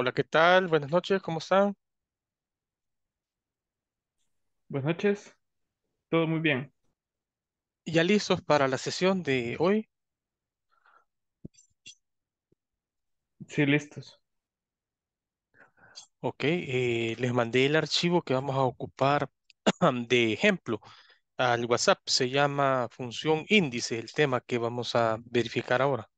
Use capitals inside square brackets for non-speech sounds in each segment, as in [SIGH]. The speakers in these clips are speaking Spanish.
Hola, ¿qué tal? Buenas noches, ¿cómo están? Buenas noches, todo muy bien. ¿Ya listos para la sesión de hoy? Sí, listos. Ok, eh, les mandé el archivo que vamos a ocupar [CLEARS THROAT] de ejemplo al WhatsApp. Se llama función índice, el tema que vamos a verificar ahora.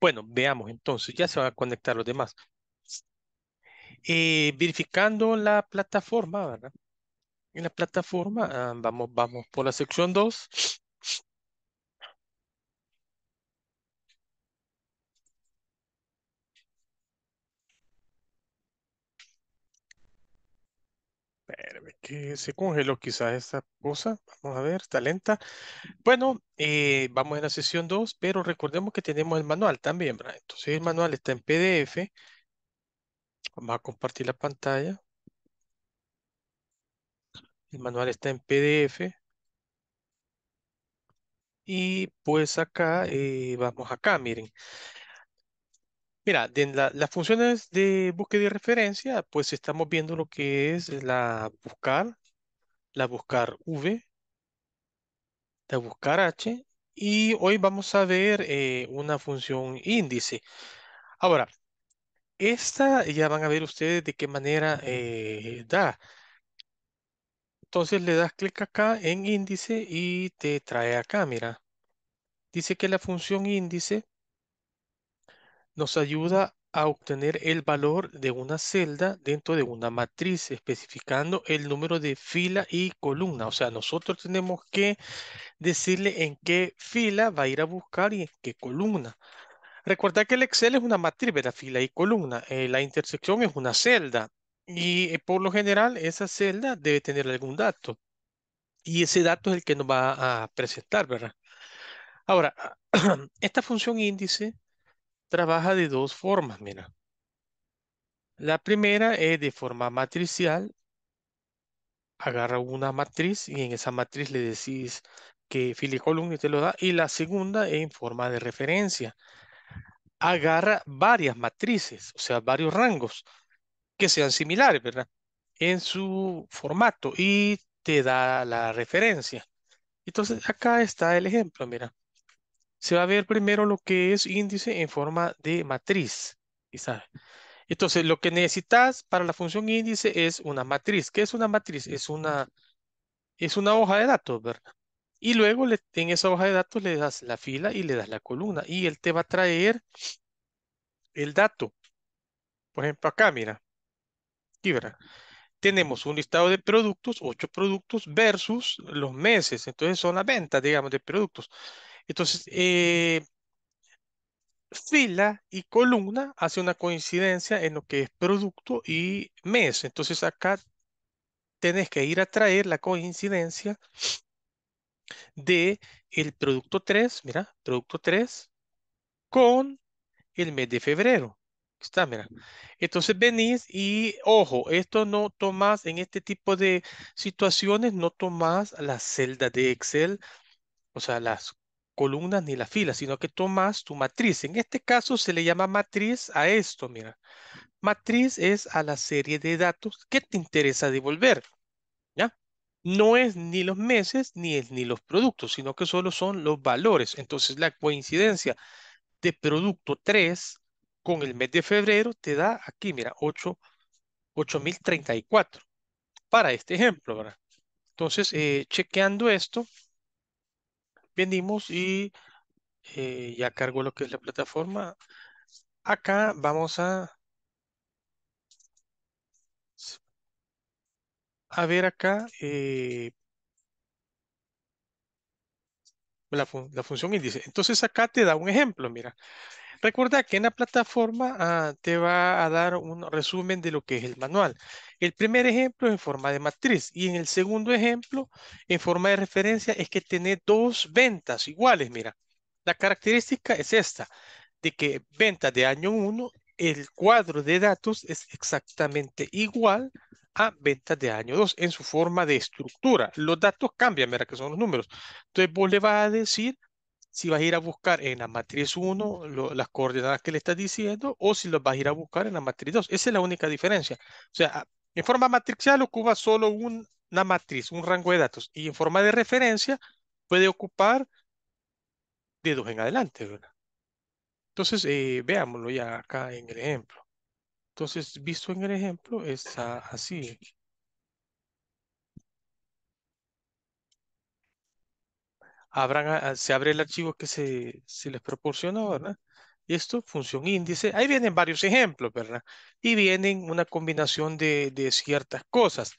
Bueno, veamos entonces, ya se van a conectar los demás. Eh, verificando la plataforma, ¿verdad? En la plataforma, ah, vamos, vamos por la sección 2. que se congeló quizás esta cosa. Vamos a ver, está lenta. Bueno, eh, vamos en la sesión 2, pero recordemos que tenemos el manual también, ¿verdad? Entonces el manual está en PDF. Vamos a compartir la pantalla. El manual está en PDF. Y pues acá, eh, vamos acá, miren. Mira, las funciones de búsqueda y referencia, pues estamos viendo lo que es la buscar, la buscar V, la buscar H, y hoy vamos a ver eh, una función índice. Ahora, esta ya van a ver ustedes de qué manera eh, da. Entonces le das clic acá en índice y te trae acá, mira. Dice que la función índice nos ayuda a obtener el valor de una celda dentro de una matriz, especificando el número de fila y columna. O sea, nosotros tenemos que decirle en qué fila va a ir a buscar y en qué columna. Recuerda que el Excel es una matriz, ¿verdad? Fila y columna. Eh, la intersección es una celda. Y eh, por lo general, esa celda debe tener algún dato. Y ese dato es el que nos va a presentar, ¿verdad? Ahora, [CLEARS THROAT] esta función índice trabaja de dos formas, mira. La primera es de forma matricial. Agarra una matriz y en esa matriz le decís que column y te lo da. Y la segunda es en forma de referencia. Agarra varias matrices, o sea, varios rangos que sean similares, ¿verdad? En su formato y te da la referencia. Entonces, acá está el ejemplo, mira se va a ver primero lo que es índice en forma de matriz. Entonces, lo que necesitas para la función índice es una matriz. ¿Qué es una matriz? Es una, es una hoja de datos, ¿verdad? Y luego le, en esa hoja de datos le das la fila y le das la columna. Y él te va a traer el dato. Por ejemplo, acá, mira. Aquí, ¿verdad? Tenemos un listado de productos, ocho productos versus los meses. Entonces son las ventas, digamos, de productos. Entonces, eh, fila y columna hace una coincidencia en lo que es producto y mes. Entonces acá tenés que ir a traer la coincidencia de el producto 3, mira, producto 3 con el mes de febrero. Está, mira. Entonces venís y, ojo, esto no tomás, en este tipo de situaciones, no tomás la celda de Excel, o sea, las columnas ni la fila, sino que tomas tu matriz. En este caso se le llama matriz a esto, mira. Matriz es a la serie de datos que te interesa devolver. ¿Ya? No es ni los meses ni es ni los productos, sino que solo son los valores. Entonces la coincidencia de producto 3 con el mes de febrero te da aquí, mira, 8034 para este ejemplo, ¿verdad? Entonces, eh, chequeando esto, vendimos y eh, ya cargo lo que es la plataforma. Acá vamos a, a ver acá eh, la, la función índice. Entonces acá te da un ejemplo, mira. Recuerda que en la plataforma ah, te va a dar un resumen de lo que es el manual. El primer ejemplo en forma de matriz y en el segundo ejemplo, en forma de referencia, es que tiene dos ventas iguales. Mira, la característica es esta, de que venta de año 1, el cuadro de datos es exactamente igual a venta de año 2 en su forma de estructura. Los datos cambian, mira que son los números. Entonces vos le vas a decir si vas a ir a buscar en la matriz 1 las coordenadas que le estás diciendo o si lo vas a ir a buscar en la matriz 2. Esa es la única diferencia. O sea, ah, en forma matricial ocupa solo una matriz, un rango de datos, y en forma de referencia puede ocupar de dos en adelante. Entonces, eh, veámoslo ya acá en el ejemplo. Entonces, visto en el ejemplo, está así. se abre el archivo que se, les proporcionó, ¿verdad? Y esto, función índice, ahí vienen varios ejemplos, ¿verdad? Y vienen una combinación de, ciertas cosas.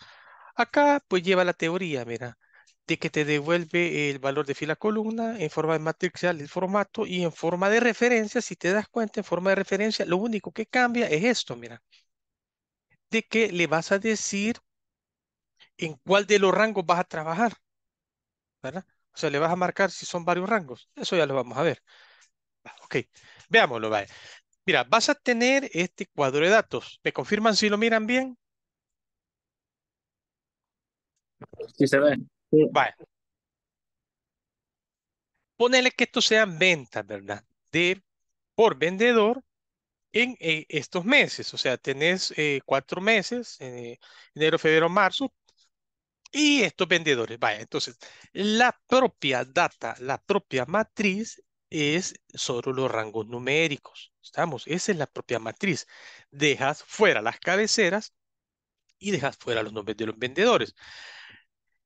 Acá, pues, lleva la teoría, mira, de que te devuelve el valor de fila columna en forma de matricial el formato y en forma de referencia, si te das cuenta, en forma de referencia, lo único que cambia es esto, mira, de que le vas a decir en cuál de los rangos vas a trabajar, ¿verdad? O sea, le vas a marcar si son varios rangos. Eso ya lo vamos a ver. Ah, ok, veámoslo, vale. Mira, vas a tener este cuadro de datos. ¿Me confirman si lo miran bien? Sí se ve. Ponele que esto sean ventas, ¿verdad? De por vendedor en eh, estos meses. O sea, tenés eh, cuatro meses, eh, enero, febrero, marzo, y estos vendedores. Vaya, entonces, la propia data, la propia matriz es solo los rangos numéricos. Estamos, esa es la propia matriz. Dejas fuera las cabeceras y dejas fuera los nombres de los vendedores.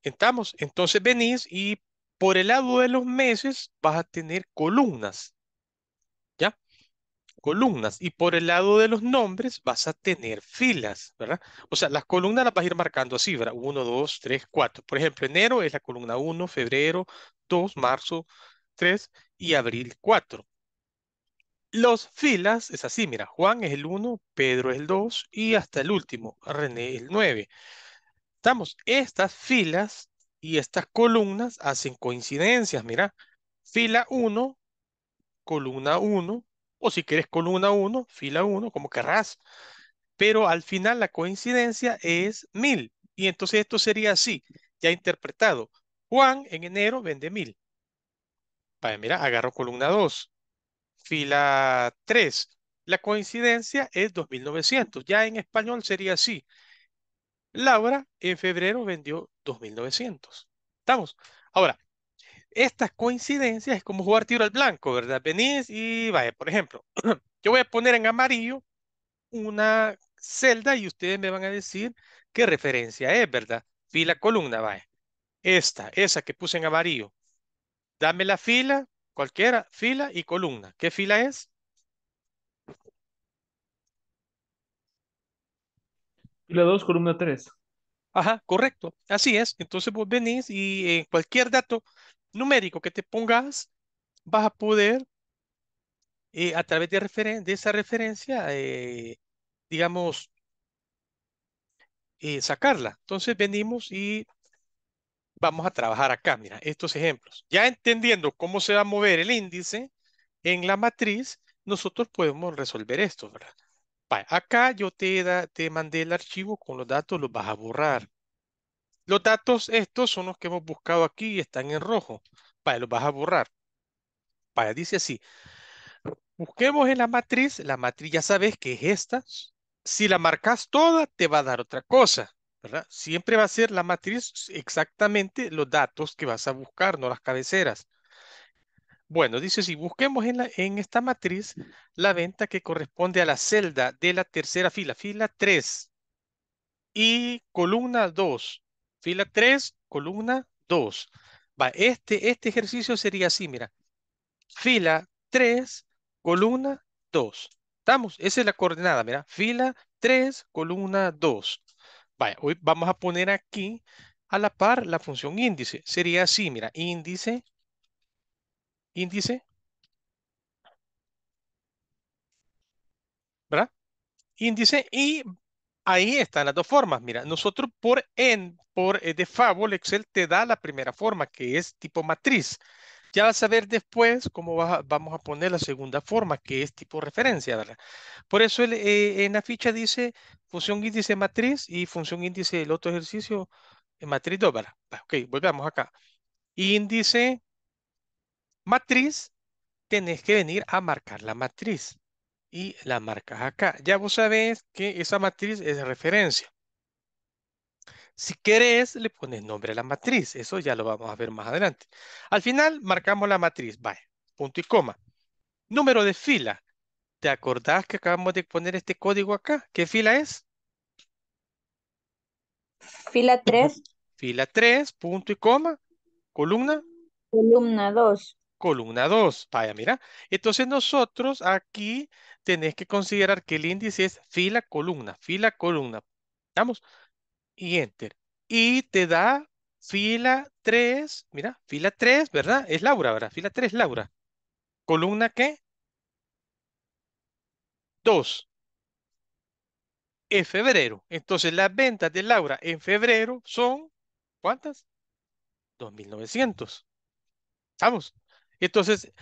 Estamos, entonces venís y por el lado de los meses vas a tener columnas columnas y por el lado de los nombres vas a tener filas, ¿verdad? O sea, las columnas las vas a ir marcando así, ¿verdad? 1, 2, 3, 4. Por ejemplo, enero es la columna 1, febrero 2, marzo 3 y abril 4. Los filas es así, mira, Juan es el 1, Pedro es el 2 y hasta el último, René el 9. Estamos, estas filas y estas columnas hacen coincidencias, mira. Fila 1, columna 1, o si quieres columna 1, fila 1, como querrás. Pero al final la coincidencia es 1000. Y entonces esto sería así, ya interpretado. Juan en enero vende 1000. para mira, agarro columna 2, fila 3. La coincidencia es 2900. Ya en español sería así. Laura en febrero vendió 2900. ¿Estamos? Ahora, estas coincidencias es como jugar tiro al blanco, ¿verdad? Venís y vaya, por ejemplo, [CLEARS THROAT] yo voy a poner en amarillo una celda y ustedes me van a decir qué referencia es, ¿verdad? Fila, columna, vaya. Esta, esa que puse en amarillo. Dame la fila, cualquiera, fila y columna. ¿Qué fila es? Fila 2, columna 3. Ajá, correcto. Así es. Entonces vos venís y en cualquier dato numérico que te pongas, vas a poder eh, a través de, de esa referencia, eh, digamos, eh, sacarla. Entonces venimos y vamos a trabajar acá, mira, estos ejemplos. Ya entendiendo cómo se va a mover el índice en la matriz, nosotros podemos resolver esto, ¿verdad? acá yo te, da, te mandé el archivo con los datos, los vas a borrar. Los datos estos son los que hemos buscado aquí y están en rojo. para los vas a borrar. para, dice así. Busquemos en la matriz. La matriz ya sabes que es esta. Si la marcas toda, te va a dar otra cosa. ¿verdad? Siempre va a ser la matriz exactamente los datos que vas a buscar, no las cabeceras. Bueno, dice si busquemos en, en esta matriz la venta que corresponde a la celda de la tercera fila, fila 3 y columna 2 fila 3, columna 2. Va, este, este ejercicio sería así, mira. Fila 3, columna 2. ¿Estamos? Esa es la coordenada, mira. Fila 3, columna 2. Vaya, hoy vamos a poner aquí a la par la función índice. Sería así, mira, índice, índice, ¿verdad? Índice y Ahí están las dos formas. Mira, nosotros por en, por eh, de favor, Excel te da la primera forma, que es tipo matriz. Ya vas a ver después cómo vamos a poner la segunda forma, que es tipo referencia, ¿verdad? Por eso eh, en la ficha dice función índice matriz y función índice del otro ejercicio en eh, matriz 2, ¿verdad? Pues, ok, volvamos acá. Índice matriz, tenés que venir a marcar la matriz y la marcas acá. Ya vos sabés que esa matriz es de referencia. Si querés, le pones nombre a la matriz. Eso ya lo vamos a ver más adelante. Al final, marcamos la matriz. Vale. punto y coma. Número de fila. ¿Te acordás que acabamos de poner este código acá? ¿Qué fila es? Fila 3. Fila 3, punto y coma. Columna. Columna 2 columna 2. Vaya, mira. Entonces nosotros aquí tenés que considerar que el índice es fila, columna, fila, columna. vamos y enter. Y te da fila 3, mira, fila 3, ¿verdad? Es Laura, ¿verdad? Fila 3, Laura. Columna qué? 2. Es febrero. Entonces las ventas de Laura en febrero son ¿cuántas? 2.900. Vamos. Entonces,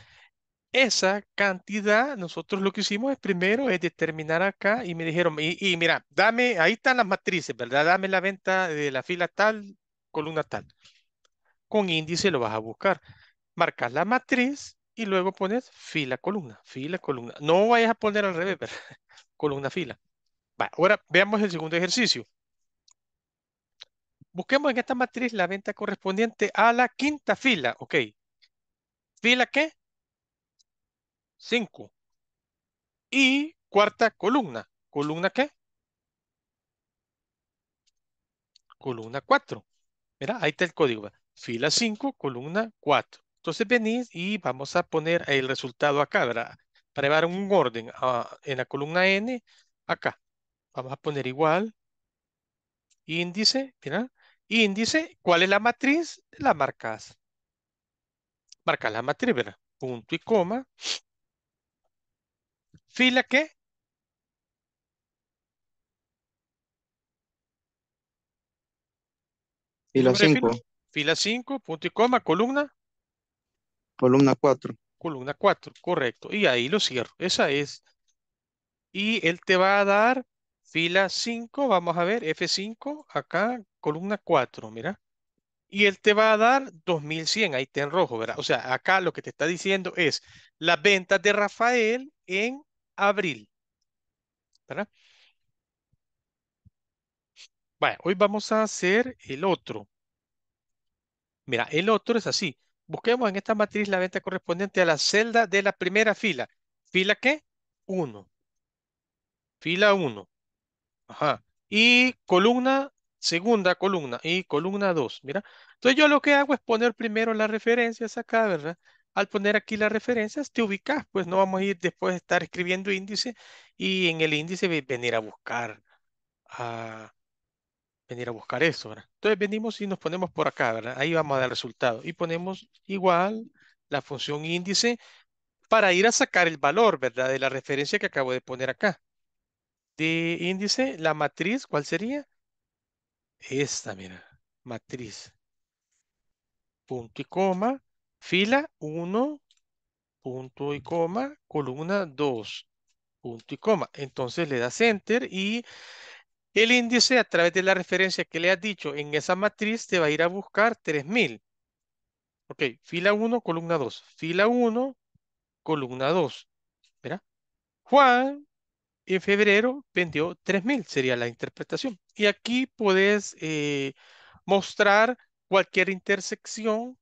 esa cantidad, nosotros lo que hicimos es primero es determinar acá y me dijeron, y, mira, dame, ahí están las matrices, ¿verdad? Dame la venta de la fila tal, columna tal. Con índice lo vas a buscar. Marcas la matriz y luego pones fila, columna, fila, columna. No vayas a poner al revés, ¿verdad? [LAUGHS] Columna, fila. ahora veamos el segundo ejercicio. Busquemos en esta matriz la venta correspondiente a la quinta fila. Ok, fila qué? 5. Y cuarta columna. ¿Columna qué? Columna 4. Mira, ahí está el código. Fila 5, columna 4. Entonces venís y vamos a poner el resultado acá, Para llevar un orden ah, en la columna N, acá. Vamos a poner igual. Índice, mira. Índice, ¿cuál es la matriz? La marcas marca la matriz, Punto y coma. Fila qué? Fila 5. Fila 5, punto y coma, columna. Columna 4. Columna 4, correcto. Y ahí lo cierro. Esa es. Y él te va a dar fila 5, vamos a ver, F5, acá, columna 4, mira y él te va a dar 2100, ahí te en rojo, ¿verdad? O sea, acá lo que te está diciendo es la venta de Rafael en abril, ¿verdad? Bueno, hoy vamos a hacer el otro. Mira, el otro es así. Busquemos en esta matriz la venta correspondiente a la celda de la primera fila. ¿Fila qué? 1. Fila 1. Ajá. Y columna segunda columna y columna 2, mira. Entonces yo lo que hago es poner primero las referencias acá, ¿verdad? Al poner aquí las referencias te ubicas, pues no vamos a ir después de estar escribiendo índice y en el índice venir a buscar venir a buscar eso, ¿verdad? Entonces venimos y nos ponemos por acá, ¿verdad? Ahí vamos a dar resultado y ponemos igual la función índice para ir a sacar el valor, ¿verdad? De la referencia que acabo de poner acá. De índice, la matriz, ¿cuál sería? Esta, mira, matriz. Punto y coma, fila 1, punto y coma, columna 2, punto y coma. Entonces le das enter y el índice a través de la referencia que le has dicho en esa matriz te va a ir a buscar 3000. Ok, fila 1, columna 2. Fila 1, columna 2. Mira. Juan en febrero vendió 3.000, sería la interpretación. Y aquí puedes eh, mostrar cualquier intersección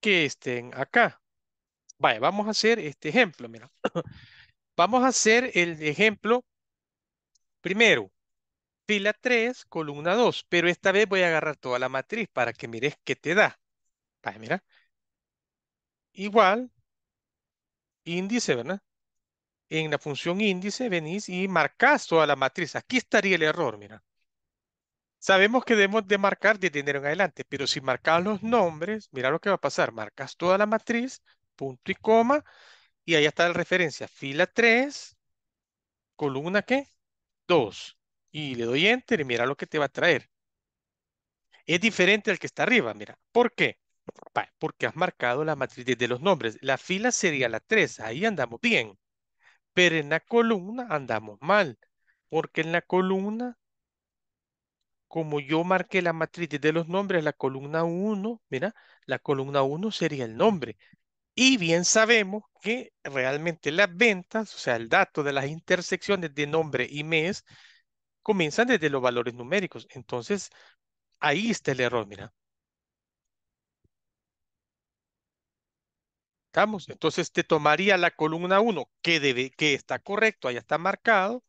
que estén acá. Vaya, vamos a hacer este ejemplo, mira. [CLEARS THROAT] vamos a hacer el ejemplo primero, fila 3, columna 2, pero esta vez voy a agarrar toda la matriz para que mires qué te da. Vaya, mira. Igual, índice, ¿verdad? en la función índice venís y marcas toda la matriz. Aquí estaría el error, mira. Sabemos que debemos de marcar de dinero en adelante, pero si marcas los nombres, mira lo que va a pasar. Marcas toda la matriz, punto y coma, y ahí está la referencia. Fila 3, columna ¿qué? 2. Y le doy enter y mira lo que te va a traer. Es diferente al que está arriba, mira. ¿Por qué? Porque has marcado la matriz de los nombres. La fila sería la 3, ahí andamos bien. Pero en la columna andamos mal, porque en la columna, como yo marqué la matriz de los nombres, la columna 1, mira, la columna 1 sería el nombre. Y bien sabemos que realmente las ventas, o sea, el dato de las intersecciones de nombre y mes, comienzan desde los valores numéricos. Entonces, ahí está el error, mira. Entonces te tomaría la columna 1, que, debe, que está correcto, ahí está marcado,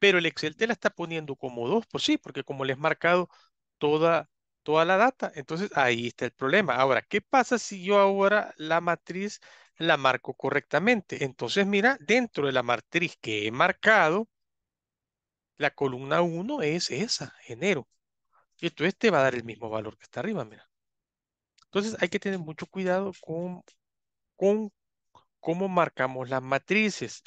pero el Excel te la está poniendo como 2, pues sí, porque como le has marcado toda, toda la data, entonces ahí está el problema. Ahora, ¿qué pasa si yo ahora la matriz la marco correctamente? Entonces, mira, dentro de la matriz que he marcado, la columna 1 es esa, enero. Y entonces te va a dar el mismo valor que está arriba, mira. Entonces hay que tener mucho cuidado con con cómo marcamos las matrices.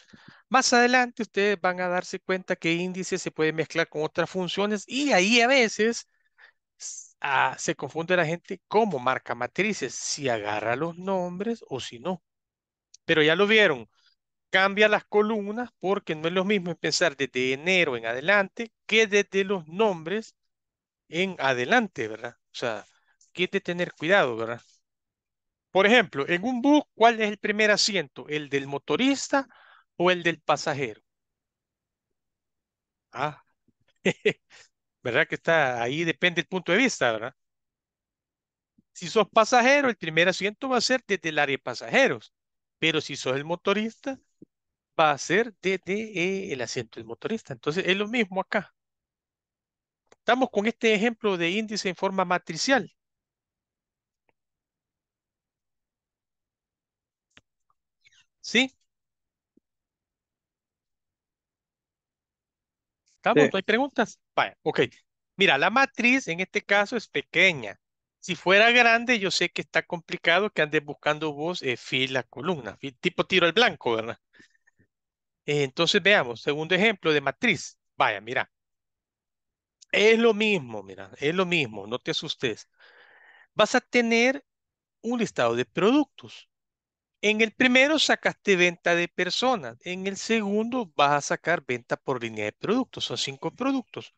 Más adelante ustedes van a darse cuenta que índice se puede mezclar con otras funciones y ahí a veces ah, se confunde la gente cómo marca matrices, si agarra los nombres o si no. Pero ya lo vieron, cambia las columnas porque no es lo mismo pensar desde enero en adelante que desde los nombres en adelante, ¿verdad? O sea, hay que tener cuidado, ¿verdad? Por ejemplo, en un bus, ¿cuál es el primer asiento? ¿El del motorista o el del pasajero? Ah, [LAUGHS] ¿verdad que está ahí? Depende del punto de vista, ¿verdad? Si sos pasajero, el primer asiento va a ser desde el área de pasajeros, pero si sos el motorista, va a ser desde eh, el asiento del motorista. Entonces, es lo mismo acá. Estamos con este ejemplo de índice en forma matricial. ¿Sí? ¿Estamos? Sí. estamos hay preguntas? Vaya, ok. Mira, la matriz en este caso es pequeña. Si fuera grande, yo sé que está complicado que andes buscando vos eh, fila, columna, tipo tiro al blanco, ¿verdad? Eh, entonces veamos, segundo ejemplo de matriz. Vaya, mira. Es lo mismo, mira, es lo mismo, no te asustes. Vas a tener un listado de productos. En el primero sacaste venta de personas, en el segundo vas a sacar venta por línea de productos, son cinco productos,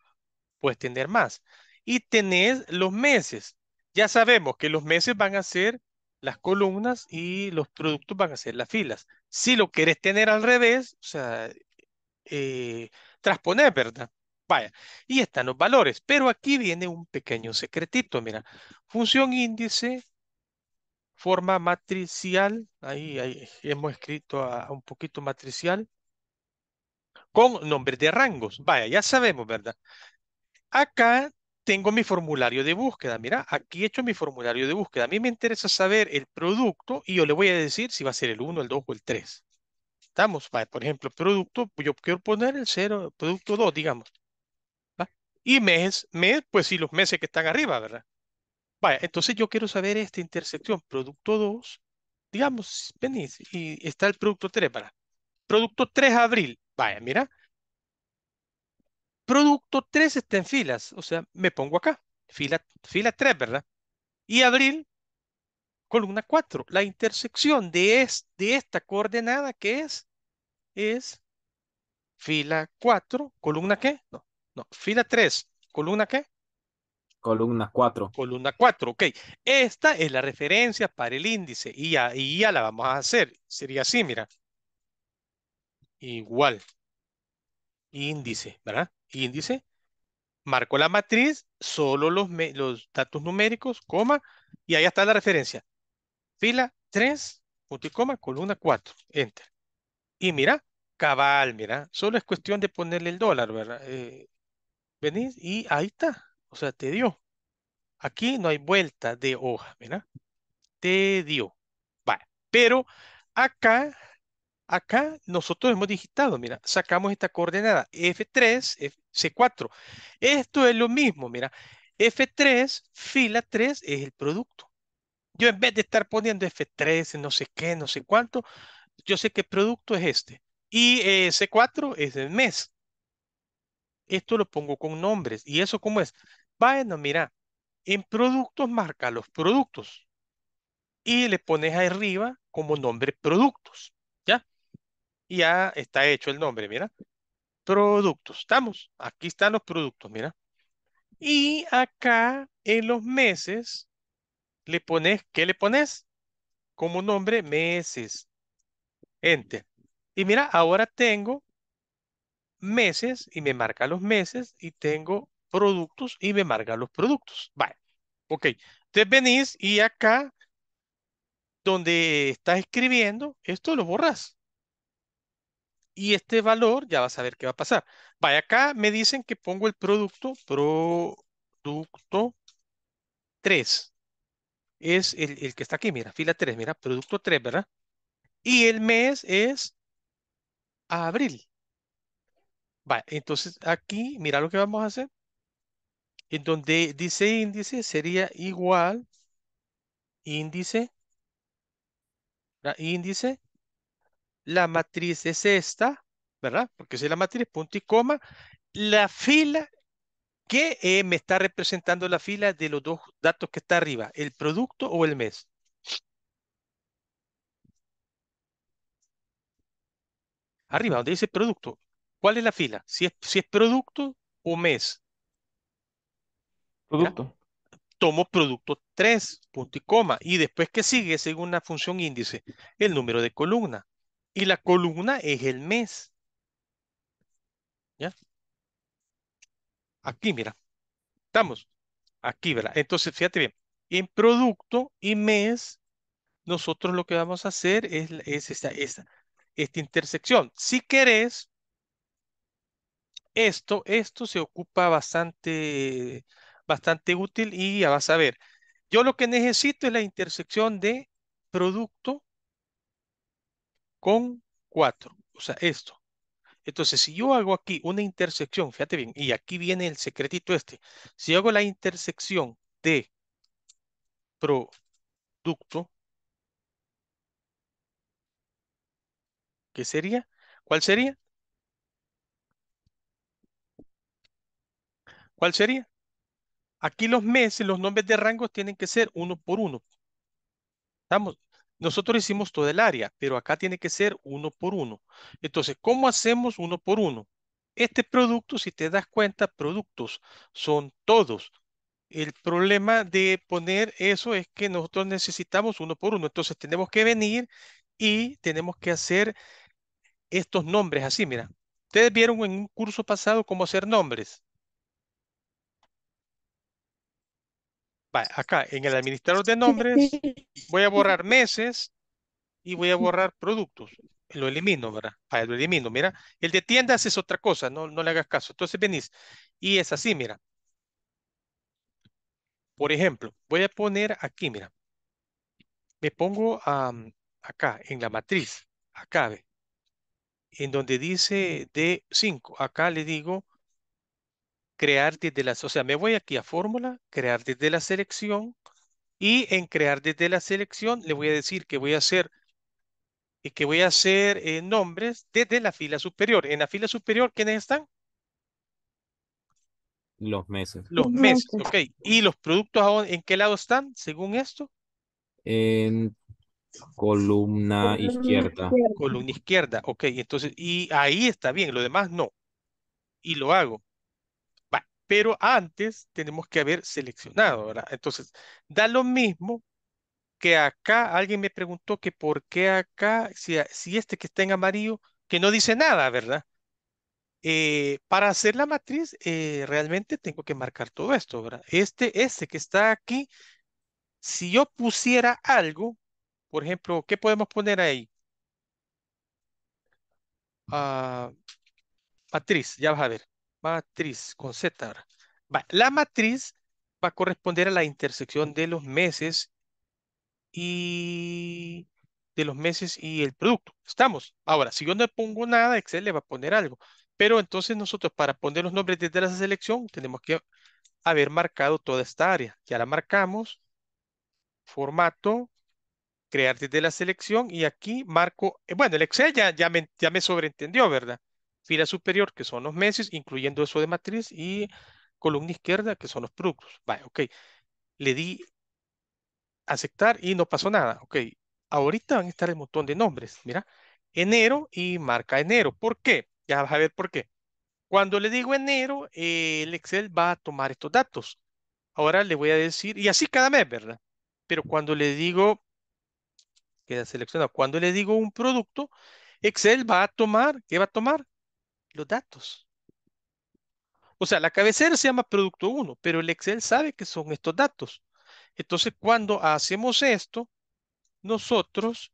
puedes tener más. Y tenés los meses, ya sabemos que los meses van a ser las columnas y los productos van a ser las filas. Si lo quieres tener al revés, o sea, eh, transponer, ¿verdad? Vaya, y están los valores, pero aquí viene un pequeño secretito, mira, función índice forma matricial, ahí, hemos escrito un poquito matricial, con nombres de rangos. Vaya, ya sabemos, ¿verdad? Acá tengo mi formulario de búsqueda. Mira, aquí he hecho mi formulario de búsqueda. A mí me interesa saber el producto y yo le voy a decir si va a ser el 1, el 2 o el 3. Estamos, por ejemplo, producto, yo quiero poner el 0, producto 2, digamos. Y mes, mes, pues sí, los meses que están arriba, ¿verdad? Vaya, entonces yo quiero saber esta intersección, producto 2, digamos, venís, y está el producto 3, para. Producto 3 abril, vaya, mira. Producto 3 está en filas, o sea, me pongo acá, fila, fila 3, ¿verdad? Y abril, columna 4. La intersección de, de esta coordenada que es, es fila 4, columna qué? No, no, fila 3, columna qué? Columna 4. Columna 4, ok. Esta es la referencia para el índice y ahí ya la vamos a hacer. Sería así, mira. Igual. Índice, ¿verdad? Índice. Marco la matriz, solo los, los datos numéricos, coma, y ahí está la referencia. Fila 3, punto y coma, columna 4, enter. Y mira, cabal, mira, solo es cuestión de ponerle el dólar, ¿verdad? Eh, venís y ahí está o sea, te dio. Aquí no hay vuelta de hoja, ¿verdad? Te dio. Vale. Pero acá, acá nosotros hemos digitado, mira, sacamos esta coordenada F3, C4. Esto es lo mismo, mira. F3, fila 3 es el producto. Yo en vez de estar poniendo F3, no sé qué, no sé cuánto, yo sé qué producto es este. Y eh, C4 es el mes. Esto lo pongo con nombres. ¿Y eso cómo es? Bueno, mira, en productos marca los productos y le pones ahí arriba como nombre productos, ¿ya? Y ya está hecho el nombre, mira. Productos, estamos. Aquí están los productos, mira. Y acá en los meses le pones, ¿qué le pones? Como nombre, meses. Enter. Y mira, ahora tengo meses y me marca los meses y tengo productos y me marca los productos. Vale. Ok. Te venís y acá donde estás escribiendo, esto lo borras. Y este valor ya vas a ver qué va a pasar. Vaya, acá me dicen que pongo el producto, producto 3. Es el, el que está aquí, mira, fila 3, mira, producto 3, ¿verdad? Y el mes es abril. Vale, entonces aquí, mira lo que vamos a hacer en donde dice índice sería igual índice, la índice, la matriz es esta, ¿verdad? Porque es la matriz, punto y coma, la fila que eh, me está representando la fila de los dos datos que está arriba, el producto o el mes. Arriba, donde dice producto, ¿cuál es la fila? Si es, si es producto o mes. Producto. Tomo producto 3, punto y coma. Y después que sigue, según una función índice, el número de columna. Y la columna es el mes. ¿Ya? Aquí, mira. Estamos. Aquí, ¿verdad? Entonces, fíjate bien. En producto y mes, nosotros lo que vamos a hacer es, es esta, esta, esta intersección. Si querés, esto, esto se ocupa bastante bastante útil y ya vas a ver. Yo lo que necesito es la intersección de producto con 4, o sea, esto. Entonces, si yo hago aquí una intersección, fíjate bien, y aquí viene el secretito este. Si hago la intersección de producto, ¿qué sería? ¿Cuál sería? ¿Cuál sería? Aquí los meses, los nombres de rangos tienen que ser uno por uno. ¿Estamos? Nosotros hicimos todo el área, pero acá tiene que ser uno por uno. Entonces, ¿cómo hacemos uno por uno? Este producto, si te das cuenta, productos son todos. El problema de poner eso es que nosotros necesitamos uno por uno. Entonces, tenemos que venir y tenemos que hacer estos nombres así, mira. Ustedes vieron en un curso pasado cómo hacer nombres. Vale, acá en el administrador de nombres [LAUGHS] voy a borrar meses y voy a borrar productos. Lo elimino, ¿verdad? lo elimino, mira. El de tiendas es otra cosa, no, no le hagas caso. Entonces venís y es así, mira. Por ejemplo, voy a poner aquí, mira. Me pongo acá, en la matriz, acá, ve. En donde dice D5, acá le digo crear desde la, o sea, me voy aquí a fórmula, crear desde la selección y en crear desde la selección le voy a decir que voy a hacer eh, que voy a hacer eh, nombres desde la fila superior. En la fila superior, ¿quiénes están? Los meses. Los meses, ok. ¿Y los productos en qué lado están según esto? En columna, izquierda. izquierda. Columna izquierda, ok. Entonces, y ahí está bien, lo demás no. Y lo hago pero antes tenemos que haber seleccionado, ¿verdad? Entonces, da lo mismo que acá, alguien me preguntó que por qué acá, si, este que está en amarillo, que no dice nada, ¿verdad? Eh, para hacer la matriz, eh, realmente tengo que marcar todo esto, ¿verdad? Este, este que está aquí, si yo pusiera algo, por ejemplo, ¿qué podemos poner ahí? Ah, matriz, ya vas a ver matriz con Z. Va. La matriz va a corresponder a la intersección de los meses y de los meses y el producto. Estamos. Ahora, si yo no pongo nada, Excel le va a poner algo. Pero entonces nosotros para poner los nombres desde la selección tenemos que haber marcado toda esta área. Ya la marcamos. Formato. Crear desde la selección. Y aquí marco. Eh, bueno, el Excel ya, ya, me, ya me sobreentendió, ¿verdad? fila superior, que son los meses, incluyendo eso de matriz, y columna izquierda, que son los productos. Vale, ok. Le di aceptar y no pasó nada. Ok. Ahorita van a estar el montón de nombres. Mira, enero y marca enero. ¿Por qué? Ya vas a ver por qué. Cuando le digo enero, el Excel va a tomar estos datos. Ahora le voy a decir, y así cada mes, ¿verdad? Pero cuando le digo, queda seleccionado, cuando le digo un producto, Excel va a tomar, ¿qué va a tomar? los datos. O sea, la cabecera se llama producto 1, pero el Excel sabe que son estos datos. Entonces, cuando hacemos esto, nosotros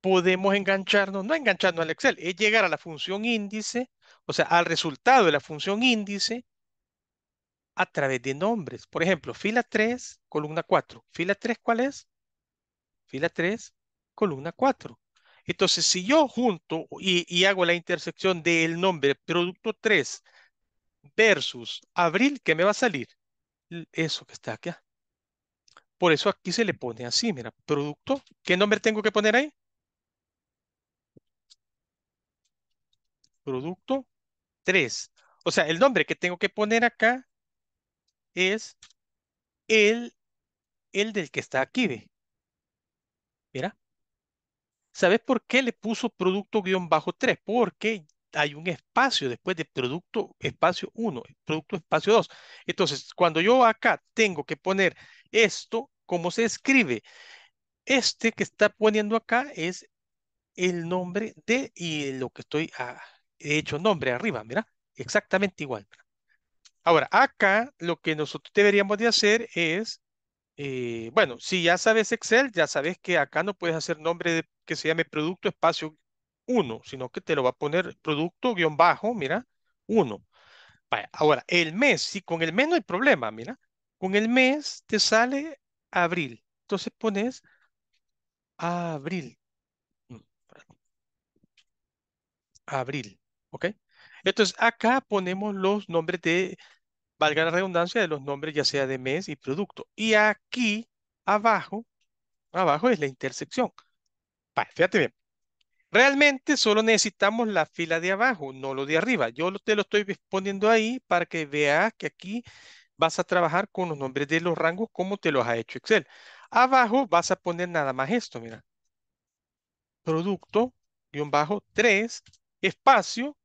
podemos engancharnos, no engancharnos al Excel, es llegar a la función índice, o sea, al resultado de la función índice a través de nombres. Por ejemplo, fila 3, columna 4. ¿Fila 3 cuál es? Fila 3, columna 4. Entonces, si yo junto y, hago la intersección del nombre producto 3 versus abril, ¿qué me va a salir? Eso que está acá. Por eso aquí se le pone así, mira, producto. ¿Qué nombre tengo que poner ahí? Producto 3. O sea, el nombre que tengo que poner acá es el, el del que está aquí, ¿ve? Mira. ¿Sabes por qué le puso producto-3? bajo Porque hay un espacio después de producto espacio 1, producto espacio 2. Entonces, cuando yo acá tengo que poner esto, ¿cómo se escribe? Este que está poniendo acá es el nombre de y lo que estoy ah, hecho nombre arriba, mira, exactamente igual. Ahora, acá lo que nosotros deberíamos de hacer es eh, bueno, si ya sabes Excel, ya sabes que acá no puedes hacer nombre que se llame producto espacio 1, sino que te lo va a poner producto guión bajo, mira, 1. ahora, el mes, si con el mes no hay problema, mira, con el mes te sale abril. Entonces pones abril. Mm, abril, ¿ok? Entonces acá ponemos los nombres de valga la redundancia, de los nombres ya sea de mes y producto. Y aquí abajo, abajo es la intersección. Vale, fíjate bien. Realmente solo necesitamos la fila de abajo, no lo de arriba. Yo te lo estoy poniendo ahí para que veas que aquí vas a trabajar con los nombres de los rangos como te los ha hecho Excel. Abajo vas a poner nada más esto, mira. Producto, guión bajo, 3, espacio,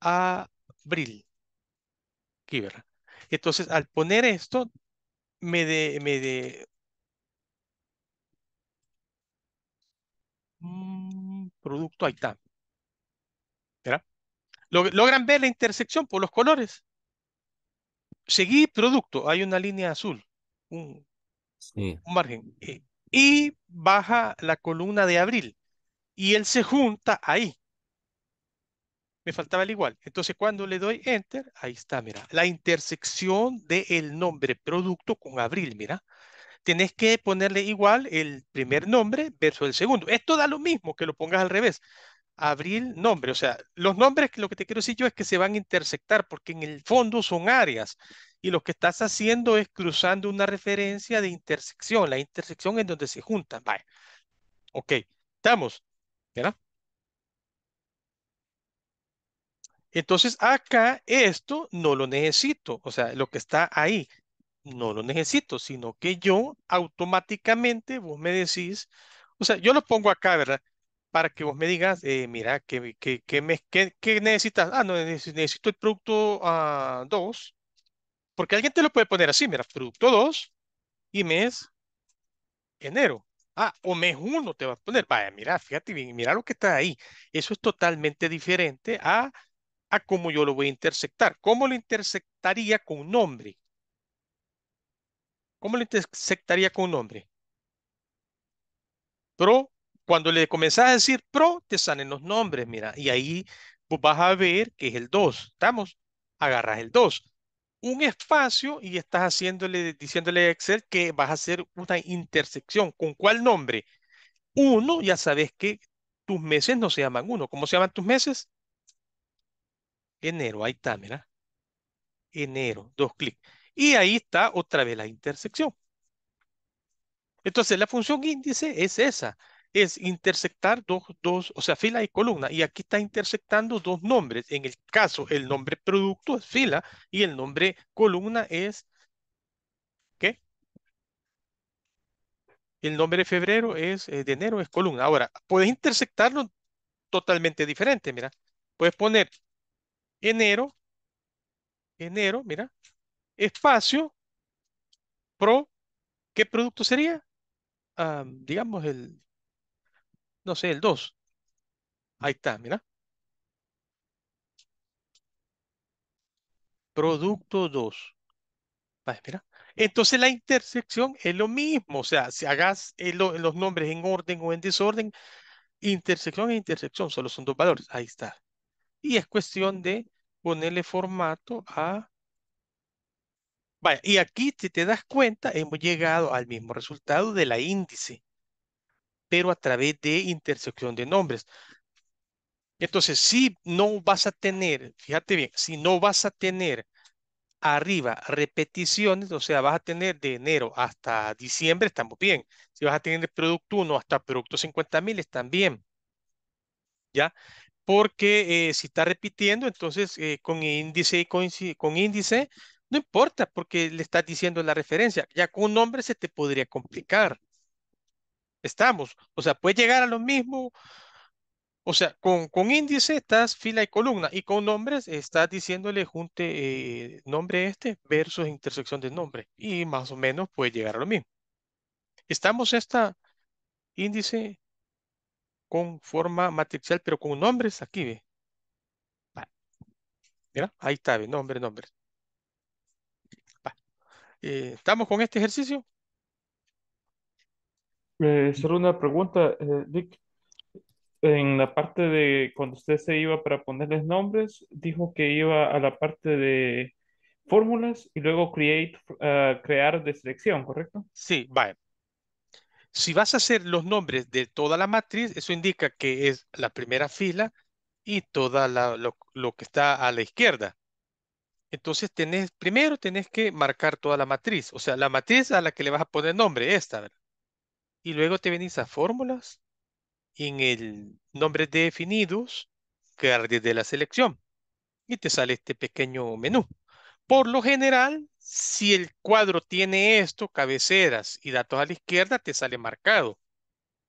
abril aquí, ¿verdad? Entonces, al poner esto, me de, me mm, producto, ahí está. ¿Verdad? logran ver la intersección por los colores. Seguí producto, hay una línea azul, un, margen. Eh, y baja la columna de abril. Y él se junta ahí me faltaba el igual. Entonces, cuando le doy enter, ahí está, mira, la intersección del el nombre producto con abril, mira. Tienes que ponerle igual el primer nombre versus el segundo. Esto da lo mismo que lo pongas al revés. Abril, nombre. O sea, los nombres, lo que te quiero decir yo es que se van a intersectar porque en el fondo son áreas y lo que estás haciendo es cruzando una referencia de intersección. La intersección es donde se juntan. Vale. Ok, estamos. mira Entonces acá esto no lo necesito, o sea, lo que está ahí no lo necesito, sino que yo automáticamente vos me decís, o sea, yo lo pongo acá, ¿verdad? Para que vos me digas, eh, mira, ¿qué, ¿qué, necesitas? Ah, no, necesito el producto 2, ah, porque alguien te lo puede poner así, mira, producto 2 y mes enero. Ah, o mes 1 te va a poner. Vaya, mira, fíjate bien, mira lo que está ahí. Eso es totalmente diferente a a cómo yo lo voy a intersectar. ¿Cómo lo intersectaría con un nombre? ¿Cómo lo intersectaría con un nombre? Pro, cuando le comenzás a decir pro, te salen los nombres, mira, y ahí vas a ver que es el 2, ¿estamos? Agarras el 2. Un espacio y estás haciéndole, diciéndole a Excel que vas a hacer una intersección. ¿Con cuál nombre? Uno, ya sabes que tus meses no se llaman uno. ¿Cómo se llaman tus meses? enero, ahí está, mira. Enero, dos clics. Y ahí está otra vez la intersección. Entonces la función índice es esa, es intersectar dos, dos, o sea, fila y columna. Y aquí está intersectando dos nombres. En el caso, el nombre producto es fila y el nombre columna es, ¿qué? El nombre de febrero es, eh, de enero es columna. Ahora, puedes intersectarlo totalmente diferente, mira. Puedes poner enero, enero, mira, espacio, pro, ¿qué producto sería? digamos el, no sé, el 2. Ahí está, mira. Producto 2. mira. Entonces la intersección es lo mismo, o sea, si hagas los nombres en orden o en desorden, intersección e intersección, solo son dos valores, ahí está. Y es cuestión de ponerle formato a... Vaya, y aquí, si te das cuenta, hemos llegado al mismo resultado de la índice, pero a través de intersección de nombres. Entonces, si no vas a tener, fíjate bien, si no vas a tener arriba repeticiones, o sea, vas a tener de enero hasta diciembre, estamos bien. Si vas a tener producto 1 hasta producto 50 mil, están bien. ¿Ya? porque eh, si está repitiendo, entonces eh, con índice y con, índice, no importa, porque le estás diciendo la referencia. Ya con un nombre se te podría complicar. Estamos, o sea, puede llegar a lo mismo. O sea, con, índice estás fila y columna, y con nombres estás diciéndole junte eh, nombre este versus intersección de nombre, y más o menos puede llegar a lo mismo. Estamos esta índice con forma matricial, pero con nombres aquí, ve. ahí está, ve, nombre, nombre. Eh, ¿Estamos con este ejercicio? solo una pregunta, eh, Dick. En la parte de cuando usted se iba para ponerles nombres, dijo que iba a la parte de fórmulas y luego create, ah, crear de selección, ¿correcto? Sí, vale. Si vas a hacer los nombres de toda la matriz, eso indica que es la primera fila y todo lo, que está a la izquierda. Entonces, tenés, primero tenés que marcar toda la matriz, o sea, la matriz a la que le vas a poner nombre, esta, Y luego te venís a fórmulas en el nombre definidos, que de la selección. Y te sale este pequeño menú. Por lo general, si el cuadro tiene esto, cabeceras y datos a la izquierda, te sale marcado.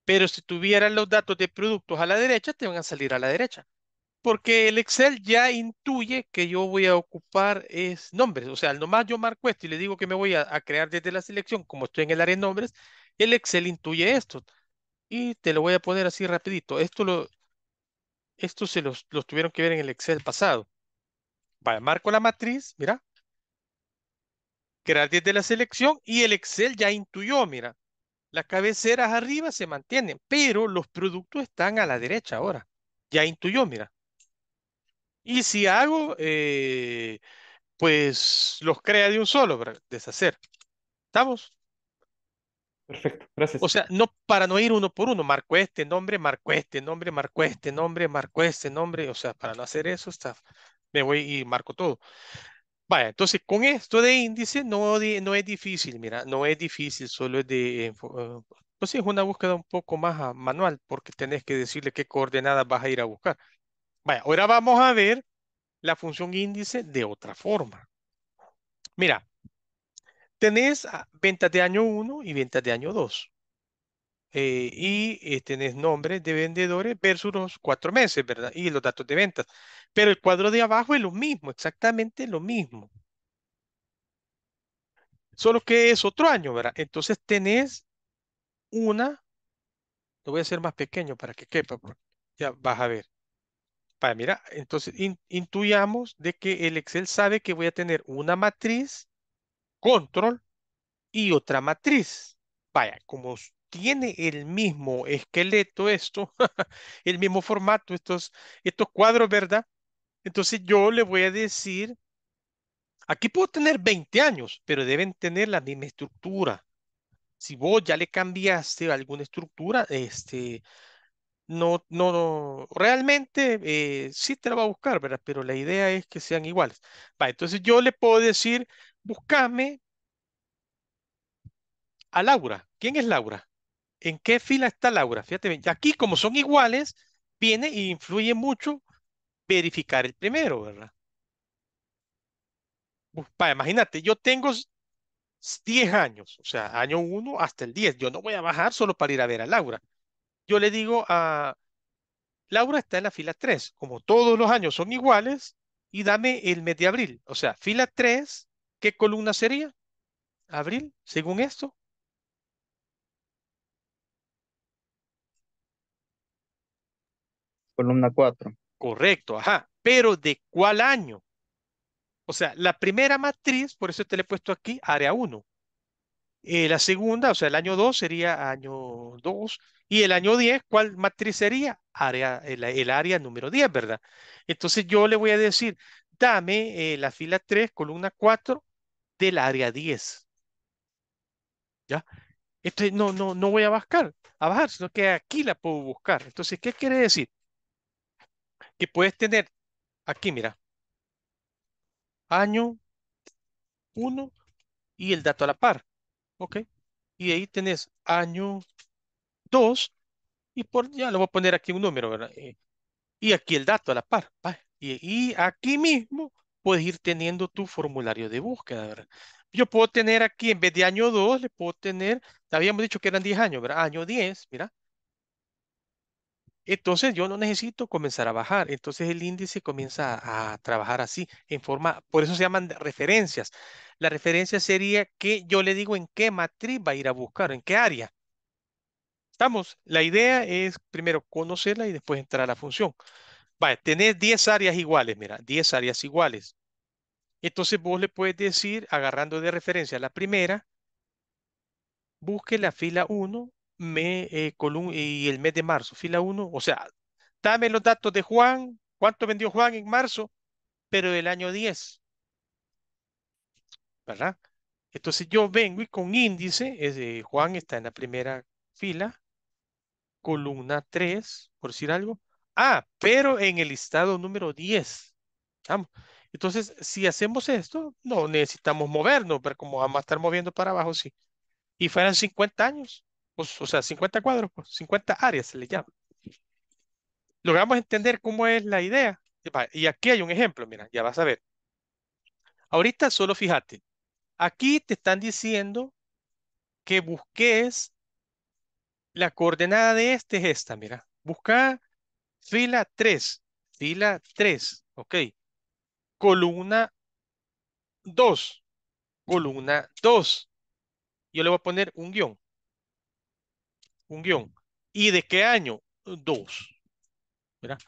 Pero si tuvieran los datos de productos a la derecha, te van a salir a la derecha. Porque el Excel ya intuye que yo voy a ocupar es nombres. O sea, nomás yo marco esto y le digo que me voy a, crear desde la selección, como estoy en el área de nombres, el Excel intuye esto. Y te lo voy a poner así rapidito. Esto lo, esto se los, los, tuvieron que ver en el Excel pasado. Vale, marco la matriz, mira crear desde la selección, y el Excel ya intuyó, mira, las cabeceras arriba se mantienen, pero los productos están a la derecha ahora. Ya intuyó, mira. Y si hago, eh, pues los crea de un solo para deshacer. ¿Estamos? Perfecto, gracias. O sea, no para no ir uno por uno, marco este nombre, marco este nombre, marco este nombre, marco este nombre, o sea, para no hacer eso, está, me voy y marco todo. Vaya, entonces con esto de índice no, no es difícil, mira, no es difícil, solo es de... Eh, eh, pues sí, es una búsqueda un poco más ah, manual porque tenés que decirle qué coordenadas vas a ir a buscar. Vaya, ahora vamos a ver la función índice de otra forma. Mira, tenés ah, ventas de año 1 y ventas de año 2. Eh, y tenés nombres de vendedores versus los cuatro meses, ¿verdad? Y los datos de ventas. Pero el cuadro de abajo es lo mismo, exactamente lo mismo. Solo que es otro año, ¿verdad? Entonces tenés una, lo voy a hacer más pequeño para que quepa, ya vas a ver. Para mira, entonces intuyamos de que el Excel sabe que voy a tener una matriz, control y otra matriz. Vaya, como tiene el mismo esqueleto esto, [LAUGHS] el mismo formato, estos, estos cuadros, ¿verdad? Entonces yo le voy a decir, aquí puedo tener 20 años, pero deben tener la misma estructura. Si vos ya le cambiaste alguna estructura, este, no, no, realmente eh, sí te la va a buscar, ¿verdad? Pero la idea es que sean iguales. Va, entonces yo le puedo decir, búscame a Laura. ¿Quién es Laura? ¿En qué fila está Laura? Fíjate bien, aquí como son iguales, viene e influye mucho verificar el primero, ¿verdad? imagínate, yo tengo 10 años, o sea, año 1 hasta el 10. Yo no voy a bajar solo para ir a ver a Laura. Yo le digo a Laura está en la fila 3, como todos los años son iguales, y dame el mes de abril. O sea, fila 3, ¿qué columna sería? Abril, según esto. Columna 4. Correcto, ajá. Pero ¿de cuál año? O sea, la primera matriz, por eso te le he puesto aquí, área 1. Eh, la segunda, o sea, el año 2 sería año 2. Y el año 10, ¿cuál matriz sería? Área, el, área número 10, ¿verdad? Entonces yo le voy a decir, dame eh, la fila 3, columna 4 del área 10. ¿Ya? Entonces no, no, no voy a a bajar, sino que aquí la puedo buscar. Entonces, ¿qué quiere decir? que puedes tener aquí, mira, año 1 y el dato a la par, ¿ok? Y ahí tenés año 2 y por ya le voy a poner aquí un número, ¿verdad? Eh, y aquí el dato a la par, ¿vale? y, y, aquí mismo puedes ir teniendo tu formulario de búsqueda, ¿verdad? Yo puedo tener aquí, en vez de año 2, le puedo tener, habíamos dicho que eran 10 años, ¿verdad? Año 10, mira, entonces yo no necesito comenzar a bajar. Entonces el índice comienza a trabajar así, en forma, por eso se llaman referencias. La referencia sería que yo le digo en qué matriz va a ir a buscar, en qué área. Estamos, la idea es primero conocerla y después entrar a la función. Vale, tener 10 áreas iguales, mira, 10 áreas iguales. Entonces vos le puedes decir, agarrando de referencia la primera, busque la fila 1 me, eh, y el mes de marzo, fila 1, o sea, dame los datos de Juan, cuánto vendió Juan en marzo, pero del año 10. ¿Verdad? Entonces yo vengo y con índice, es, Juan está en la primera fila, columna 3, por decir algo. Ah, pero en el listado número 10. Vamos. Entonces, si hacemos esto, no necesitamos movernos, pero como vamos a estar moviendo para abajo, sí. Y fueran 50 años. Pues, o sea, 50 cuadros, 50 pues, áreas se le llama. Logramos entender cómo es la idea. Y aquí hay un ejemplo, mira, ya vas a ver. Ahorita solo fíjate, aquí te están diciendo que busques la coordenada de este es esta, mira. Busca fila 3, fila 3, ok. Columna 2, columna 2. Yo le voy a poner un guión un guión. ¿Y de qué año? Dos. ¿verdad?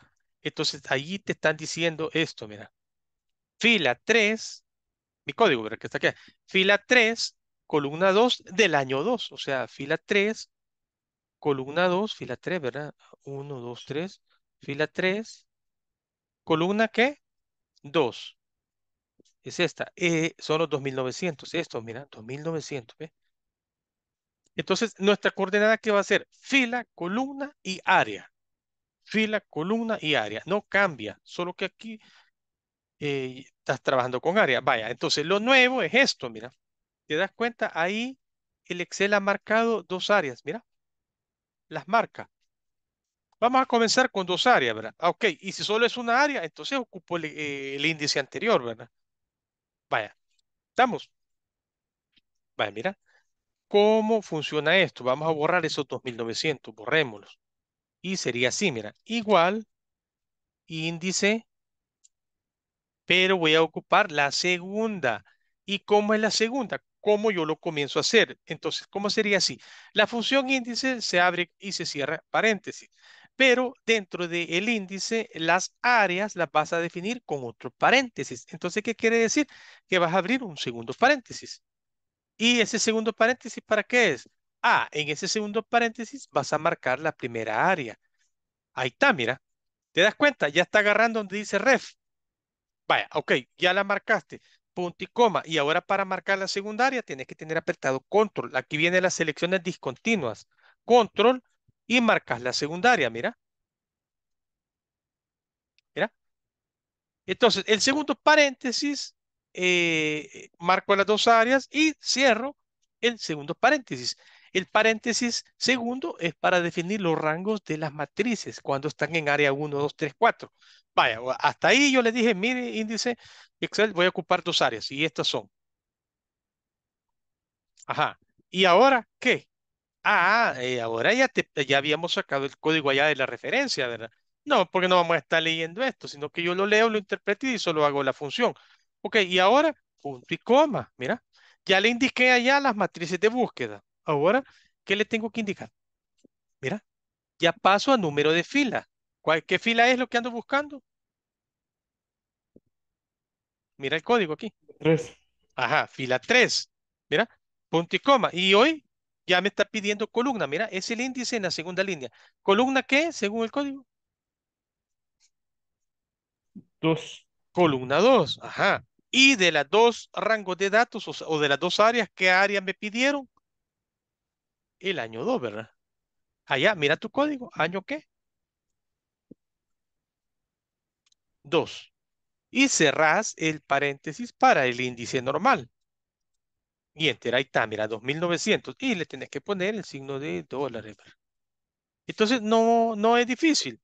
Entonces, allí te están diciendo esto, mira. Fila 3, mi código, ¿verdad? Que está aquí. Fila 3, columna 2 del año 2. O sea, fila 3, columna 2, fila 3, ¿verdad? 1, 2, 3. Fila 3, columna ¿qué? 2. Es esta. Eh, son los 2900. Esto, mira, 2900. ¿ve? Entonces, nuestra coordenada que va a ser fila, columna y área. Fila, columna y área. No cambia, solo que aquí eh, estás trabajando con área. Vaya, entonces lo nuevo es esto, mira. ¿Te das cuenta? Ahí el Excel ha marcado dos áreas, mira. Las marca. Vamos a comenzar con dos áreas, ¿verdad? Ah, ok, y si solo es una área, entonces ocupo el, eh, el índice anterior, ¿verdad? Vaya, estamos. Vaya, mira. ¿Cómo funciona esto? Vamos a borrar esos 2900, borrémoslos. Y sería así, mira, igual índice, pero voy a ocupar la segunda. ¿Y cómo es la segunda? ¿Cómo yo lo comienzo a hacer? Entonces, ¿cómo sería así? La función índice se abre y se cierra paréntesis, pero dentro del índice, las áreas las vas a definir con otro paréntesis. Entonces, ¿qué quiere decir? Que vas a abrir un segundo paréntesis. ¿Y ese segundo paréntesis para qué es? Ah, en ese segundo paréntesis vas a marcar la primera área. Ahí está, mira. ¿Te das cuenta? Ya está agarrando donde dice ref. Vaya, ok, ya la marcaste. Punto y coma. Y ahora para marcar la segunda área tienes que tener apretado control. Aquí vienen las selecciones discontinuas. Control y marcas la secundaria, mira. Mira. Entonces, el segundo paréntesis eh, marco las dos áreas y cierro el segundo paréntesis. El paréntesis segundo es para definir los rangos de las matrices cuando están en área 1, 2, 3, 4. Vaya, hasta ahí yo le dije, mire, índice Excel, voy a ocupar dos áreas y estas son. Ajá. ¿Y ahora qué? Ah, eh, ahora ya, ya habíamos sacado el código allá de la referencia, ¿verdad? No, porque no vamos a estar leyendo esto, sino que yo lo leo, lo interpreto y solo hago la función. Ok, y ahora, punto y coma, mira. Ya le indiqué allá las matrices de búsqueda. Ahora, ¿qué le tengo que indicar? Mira, ya paso a número de fila. ¿Cuál, ¿Qué fila es lo que ando buscando? Mira el código aquí. 3. Ajá, fila 3. Mira, punto y coma. Y hoy ya me está pidiendo columna. Mira, es el índice en la segunda línea. ¿Columna qué según el código? 2. Columna 2. Ajá y de las dos rangos de datos o, de las dos áreas, ¿qué área me pidieron? El año 2, ¿verdad? Allá, mira tu código, ¿año qué? 2. Y cerrás el paréntesis para el índice normal. Y entera ahí está, mira, 2900. Y le tenés que poner el signo de dólares. Entonces, no, no es difícil.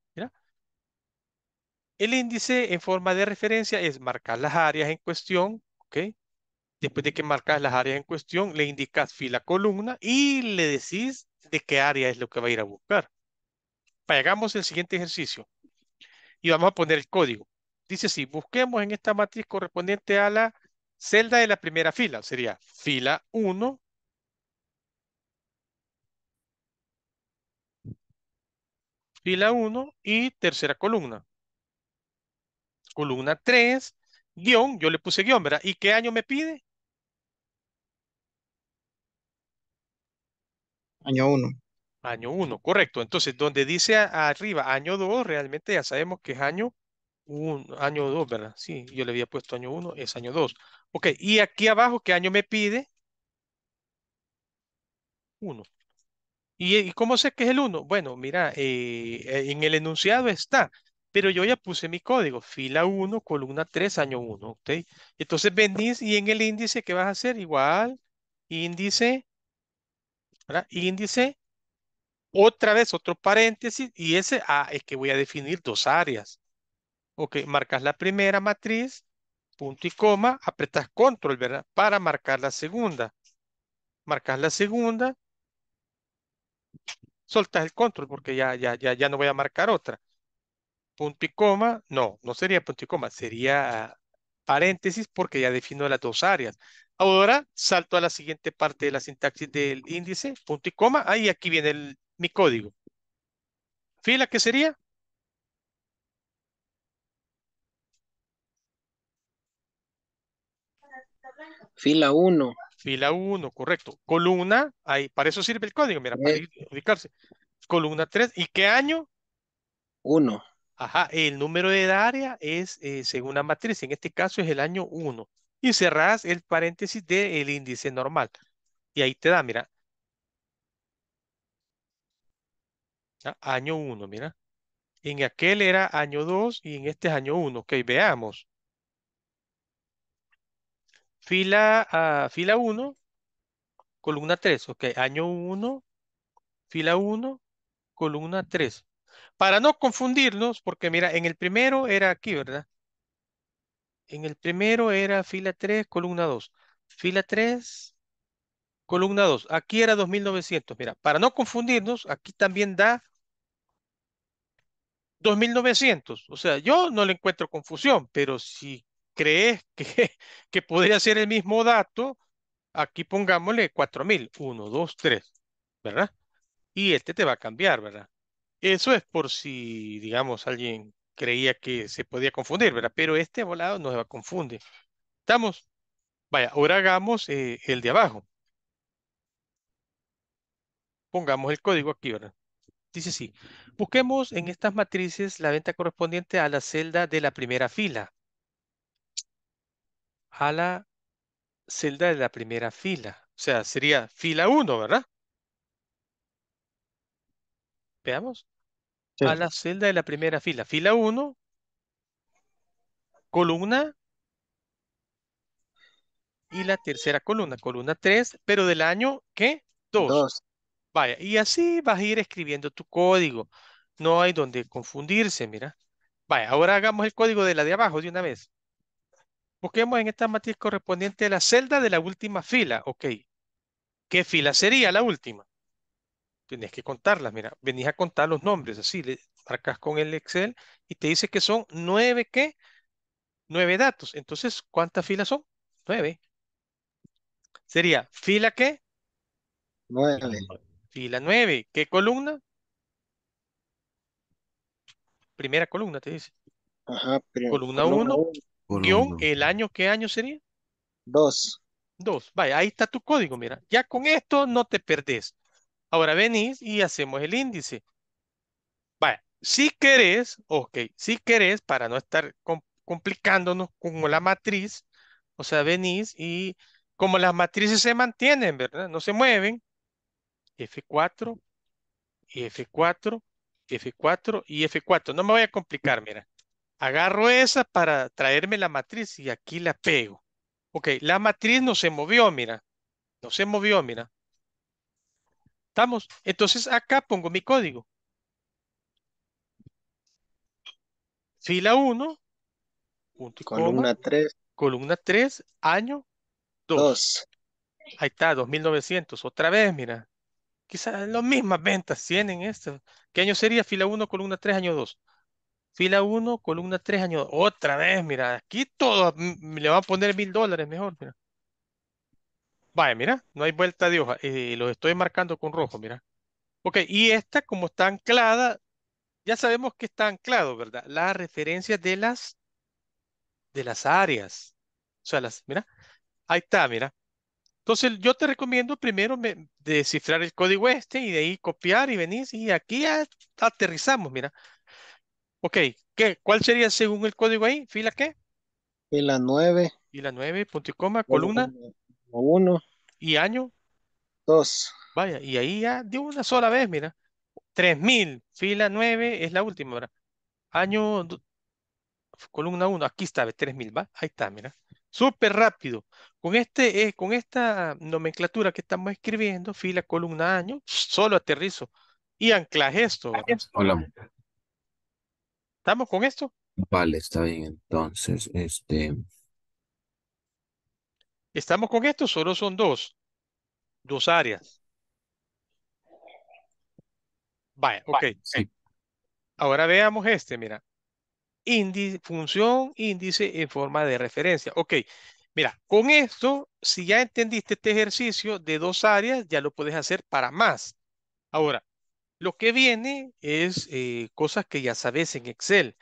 El índice en forma de referencia es marcar las áreas en cuestión, ¿ok? Después de que marcas las áreas en cuestión, le indicas fila columna y le decís de qué área es lo que va a ir a buscar. Hagamos el siguiente ejercicio y vamos a poner el código. Dice si busquemos en esta matriz correspondiente a la celda de la primera fila. Sería fila 1. Fila 1 y tercera columna columna 3, guión, yo le puse guión, ¿verdad? ¿Y qué año me pide? Año 1. Año 1, correcto. Entonces, donde dice arriba año 2, realmente ya sabemos que es año 1, año 2, ¿verdad? Sí, yo le había puesto año 1, es año 2. Ok, y aquí abajo, ¿qué año me pide? 1. ¿Y, cómo sé que es el 1? Bueno, mira, eh, eh, en el enunciado está pero yo ya puse mi código, fila 1, columna 3, año 1. ¿okay? Entonces venís y en el índice, ¿qué vas a hacer? Igual, índice, índice, otra vez otro paréntesis y ese ah, es que voy a definir dos áreas. Ok, marcas la primera matriz, punto y coma, apretas control, ¿verdad? Para marcar la segunda. Marcas la segunda, soltas el control porque ya, ya, ya, ya no voy a marcar otra punto y coma, no, no sería punto y coma, sería paréntesis porque ya defino las dos áreas. Ahora salto a la siguiente parte de la sintaxis del índice, punto y coma, ahí aquí viene mi código. Fila, ¿qué sería? Fila 1. Fila 1, correcto. Columna, ahí, para eso sirve el código, mira, para eh. ubicarse. Columna 3, ¿y qué año? 1. Ajá, el número de área es eh, según la matriz, en este caso es el año 1. Y cerrás el paréntesis del índice normal. Y ahí te da, mira. Año 1, mira. En aquel era año 2 y en este es año 1. Ok, veamos. Fila, ah, fila 1, columna 3. Ok, año 1, fila 1, columna 3. Para no confundirnos, porque mira, en el primero era aquí, ¿verdad? En el primero era fila 3, columna 2. Fila 3, columna 2. Aquí era 2900. Mira, para no confundirnos, aquí también da 2900. O sea, yo no le encuentro confusión, pero si crees que, [LAUGHS] podría ser el mismo dato, aquí pongámosle 4000. 1, 2, 3, ¿verdad? Y este te va a cambiar, ¿verdad? Eso es por si, digamos, alguien creía que se podía confundir, ¿verdad? Pero este volado no se va a confundir. ¿Estamos? Vaya, ahora hagamos eh, el de abajo. Pongamos el código aquí, ¿verdad? Dice así, busquemos en estas matrices la venta correspondiente a la celda de la primera fila. A la celda de la primera fila. O sea, sería fila 1, ¿verdad? Veamos a la celda de la primera fila. Fila 1, columna y la tercera columna, columna 3, pero del año, ¿qué? 2. Vaya, y así vas a ir escribiendo tu código. No hay donde confundirse, mira. Vaya, ahora hagamos el código de la de abajo de una vez. Busquemos en esta matriz correspondiente a la celda de la última fila. Ok. ¿Qué fila sería la última? Tienes que contarlas. Mira, venís a contar los nombres, así le marcas con el Excel y te dice que son nueve, ¿qué? Nueve datos. Entonces, ¿cuántas filas son? Nueve. Sería, ¿fila qué? Nueve. Fila nueve. ¿Qué columna? Primera columna, te dice. Ajá, Columna uno. ¿el año qué año sería? Dos. Dos. Vaya, ahí está tu código, mira. Ya con esto no te perdés. Ahora venís y hacemos el índice. Vaya, si querés, ok, si querés, para no estar complicándonos con la matriz, o sea, venís y como las matrices se mantienen, ¿verdad? No se mueven. F4, F4, F4 y F4. No me voy a complicar, mira. Agarro esa para traerme la matriz y aquí la pego. Ok, la matriz no se movió, mira. No se movió, mira. ¿Estamos? Entonces acá pongo mi código. Fila 1, columna 3. Columna 3, año 2. Ahí está, 2900. Otra vez, mira. Quizás las mismas ventas tienen esto. ¿Qué año sería? Fila 1, columna 3, año 2. Fila 1, columna 3, año 2. Otra vez, mira. Aquí todo mm, le van a poner mil dólares mejor, mira. Vaya, mira, no hay vuelta de hoja. Eh, Lo estoy marcando con rojo, mira. Ok, y esta como está anclada, ya sabemos que está anclado, ¿verdad? Las referencias de las, de las áreas. O sea, las, mira, ahí está, mira. Entonces, yo te recomiendo primero descifrar el código este y de ahí copiar y venir. Y aquí aterrizamos, mira. Ok, ¿qué? ¿Cuál sería según el código ahí? ¿Fila qué? Fila 9. Fila 9, punto y coma, columna uno. ¿Y año? Dos. Vaya, y ahí ya de una sola vez, mira. tres mil, fila nueve, es la última, ¿verdad? Año, columna uno, aquí está, 3000, ¿va? Ahí está, mira. Súper rápido. Con, este, eh, con esta nomenclatura que estamos escribiendo, fila, columna, año, solo aterrizo. Y anclaje esto. ¿Estamos con esto? Vale, está bien. Entonces, este... Estamos con esto, solo son dos, dos áreas. Vaya, ok. sí. Ahora veamos este, mira. función índice en forma de referencia. Ok, mira, con esto, si ya entendiste este ejercicio de dos áreas, ya lo puedes hacer para más. Ahora, lo que viene es eh, cosas que ya sabes en Excel.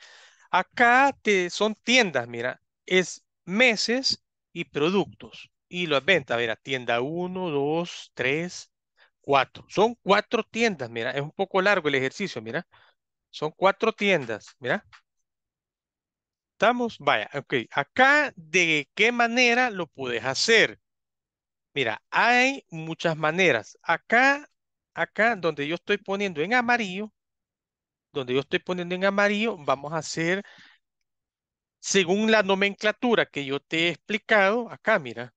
Acá te, son tiendas, mira, es meses y productos. Y las ventas, mira, tienda 1, 2, 3, 4. Son cuatro tiendas, mira, es un poco largo el ejercicio, mira. Son cuatro tiendas, mira. ¿Estamos? Vaya, ok. Acá, ¿de qué manera lo puedes hacer? Mira, hay muchas maneras. Acá, acá, donde yo estoy poniendo en amarillo, donde yo estoy poniendo en amarillo, vamos a hacer según la nomenclatura que yo te he explicado, acá mira,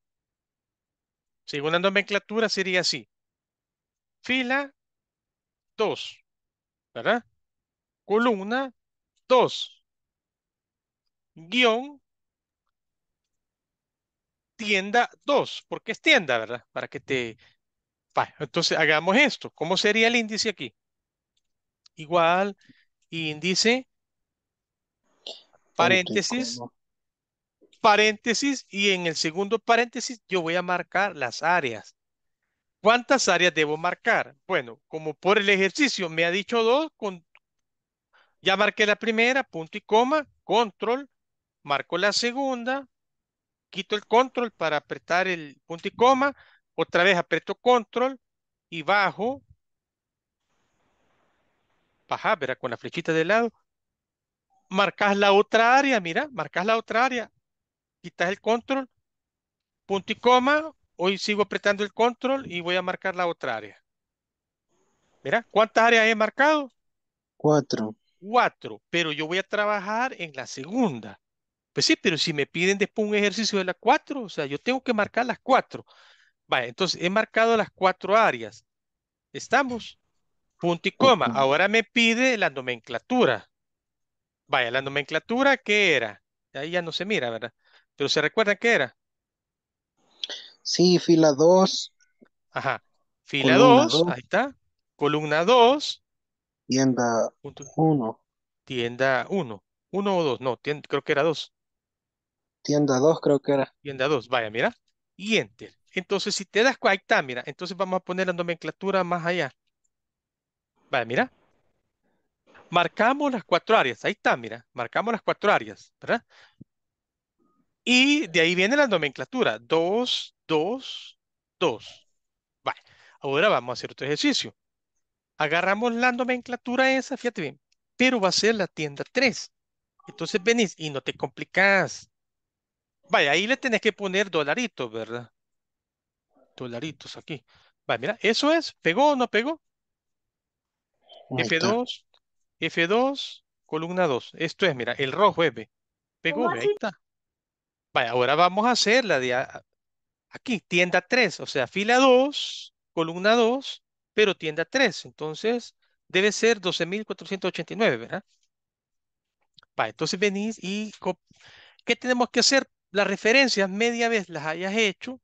según la nomenclatura sería así. Fila 2, ¿verdad? Columna 2. Guión tienda 2, porque es tienda, ¿verdad? Para que te... entonces hagamos esto. ¿Cómo sería el índice aquí? Igual índice paréntesis, paréntesis, y en el segundo paréntesis yo voy a marcar las áreas. ¿Cuántas áreas debo marcar? Bueno, como por el ejercicio me ha dicho dos, con, ya marqué la primera, punto y coma, control, marco la segunda, quito el control para apretar el punto y coma, otra vez aprieto control y bajo, baja verá, con la flechita de lado, marcas la otra área, mira, marcas la otra área, quitas el control, punto y coma, hoy sigo apretando el control y voy a marcar la otra área. Mira, ¿cuántas áreas he marcado? Cuatro. Cuatro, pero yo voy a trabajar en la segunda. Pues sí, pero si me piden después un ejercicio de las cuatro, o sea, yo tengo que marcar las cuatro. Vale, entonces he marcado las cuatro áreas. ¿Estamos? Punto y coma. Ahora me pide la nomenclatura. Vaya, la nomenclatura, ¿qué era? Ahí ya no se mira, ¿verdad? Pero ¿se recuerdan qué era? Sí, fila 2. Ajá. Fila 2, ahí está. Columna 2. Tienda 1. Tienda 1. 1 o 2, no, creo que era 2. Tienda 2 creo que era. Tienda 2, vaya, mira. Y enter. Entonces, si te das cuenta, mira, entonces vamos a poner la nomenclatura más allá. Vaya, mira marcamos las cuatro áreas, ahí está, mira, marcamos las cuatro áreas, ¿verdad? Y de ahí viene la nomenclatura, Dos, dos, dos. Vale, ahora vamos a hacer otro ejercicio. Agarramos la nomenclatura esa, fíjate bien, pero va a ser la tienda 3. Entonces venís y no te complicas. Vaya, ahí le tenés que poner dolaritos, ¿verdad? Dolaritos aquí. Vaya, mira, eso es, ¿pegó o no pegó? F2, F2, columna 2. Esto es, mira, el rojo es B. Pegó, ahí está. ahora vamos a hacer la de aquí, tienda 3, o sea, fila 2, columna 2, pero tienda 3. Entonces, debe ser 12.489, ¿verdad? entonces venís y ¿qué tenemos que hacer? Las referencias, media vez las hayas hecho,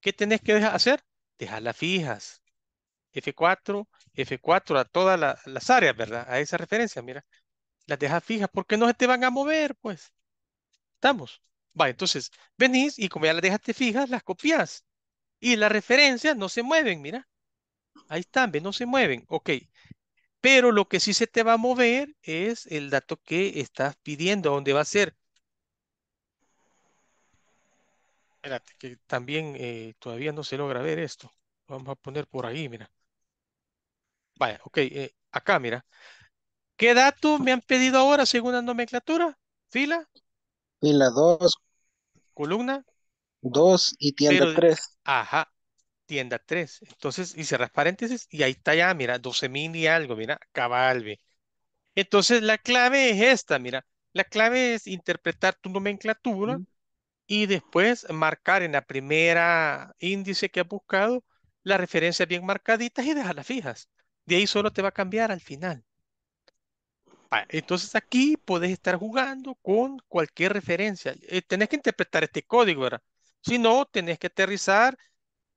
¿qué tenés que hacer? Dejarlas fijas. F4, F4 a todas las áreas, ¿verdad? A esa referencia, mira. Las dejas fijas porque no se te van a mover, pues. ¿Estamos? Va, entonces, venís y como ya las dejaste fijas, las copias. Y las referencias no se mueven, mira. Ahí están, ¿ves? No se mueven. Ok. Pero lo que sí se te va a mover es el dato que estás pidiendo, dónde va a ser. Espérate, que también eh, todavía no se logra ver esto. Vamos a poner por ahí, mira. Vaya, ok, eh, acá mira. ¿Qué datos me han pedido ahora según la nomenclatura? Fila. Fila 2. Columna. 2 y tienda 3. Ajá, tienda 3. Entonces, y cerras paréntesis y ahí está ya, mira, 12.000 y algo, mira, cabalbe. Entonces, la clave es esta, mira. La clave es interpretar tu nomenclatura y después marcar en la primera índice que has buscado las referencias bien marcaditas y dejarlas fijas. De ahí solo te va a cambiar al final. Ah, entonces aquí puedes estar jugando con cualquier referencia. Eh, tenés que interpretar este código, ¿verdad? Si no, tenés que aterrizar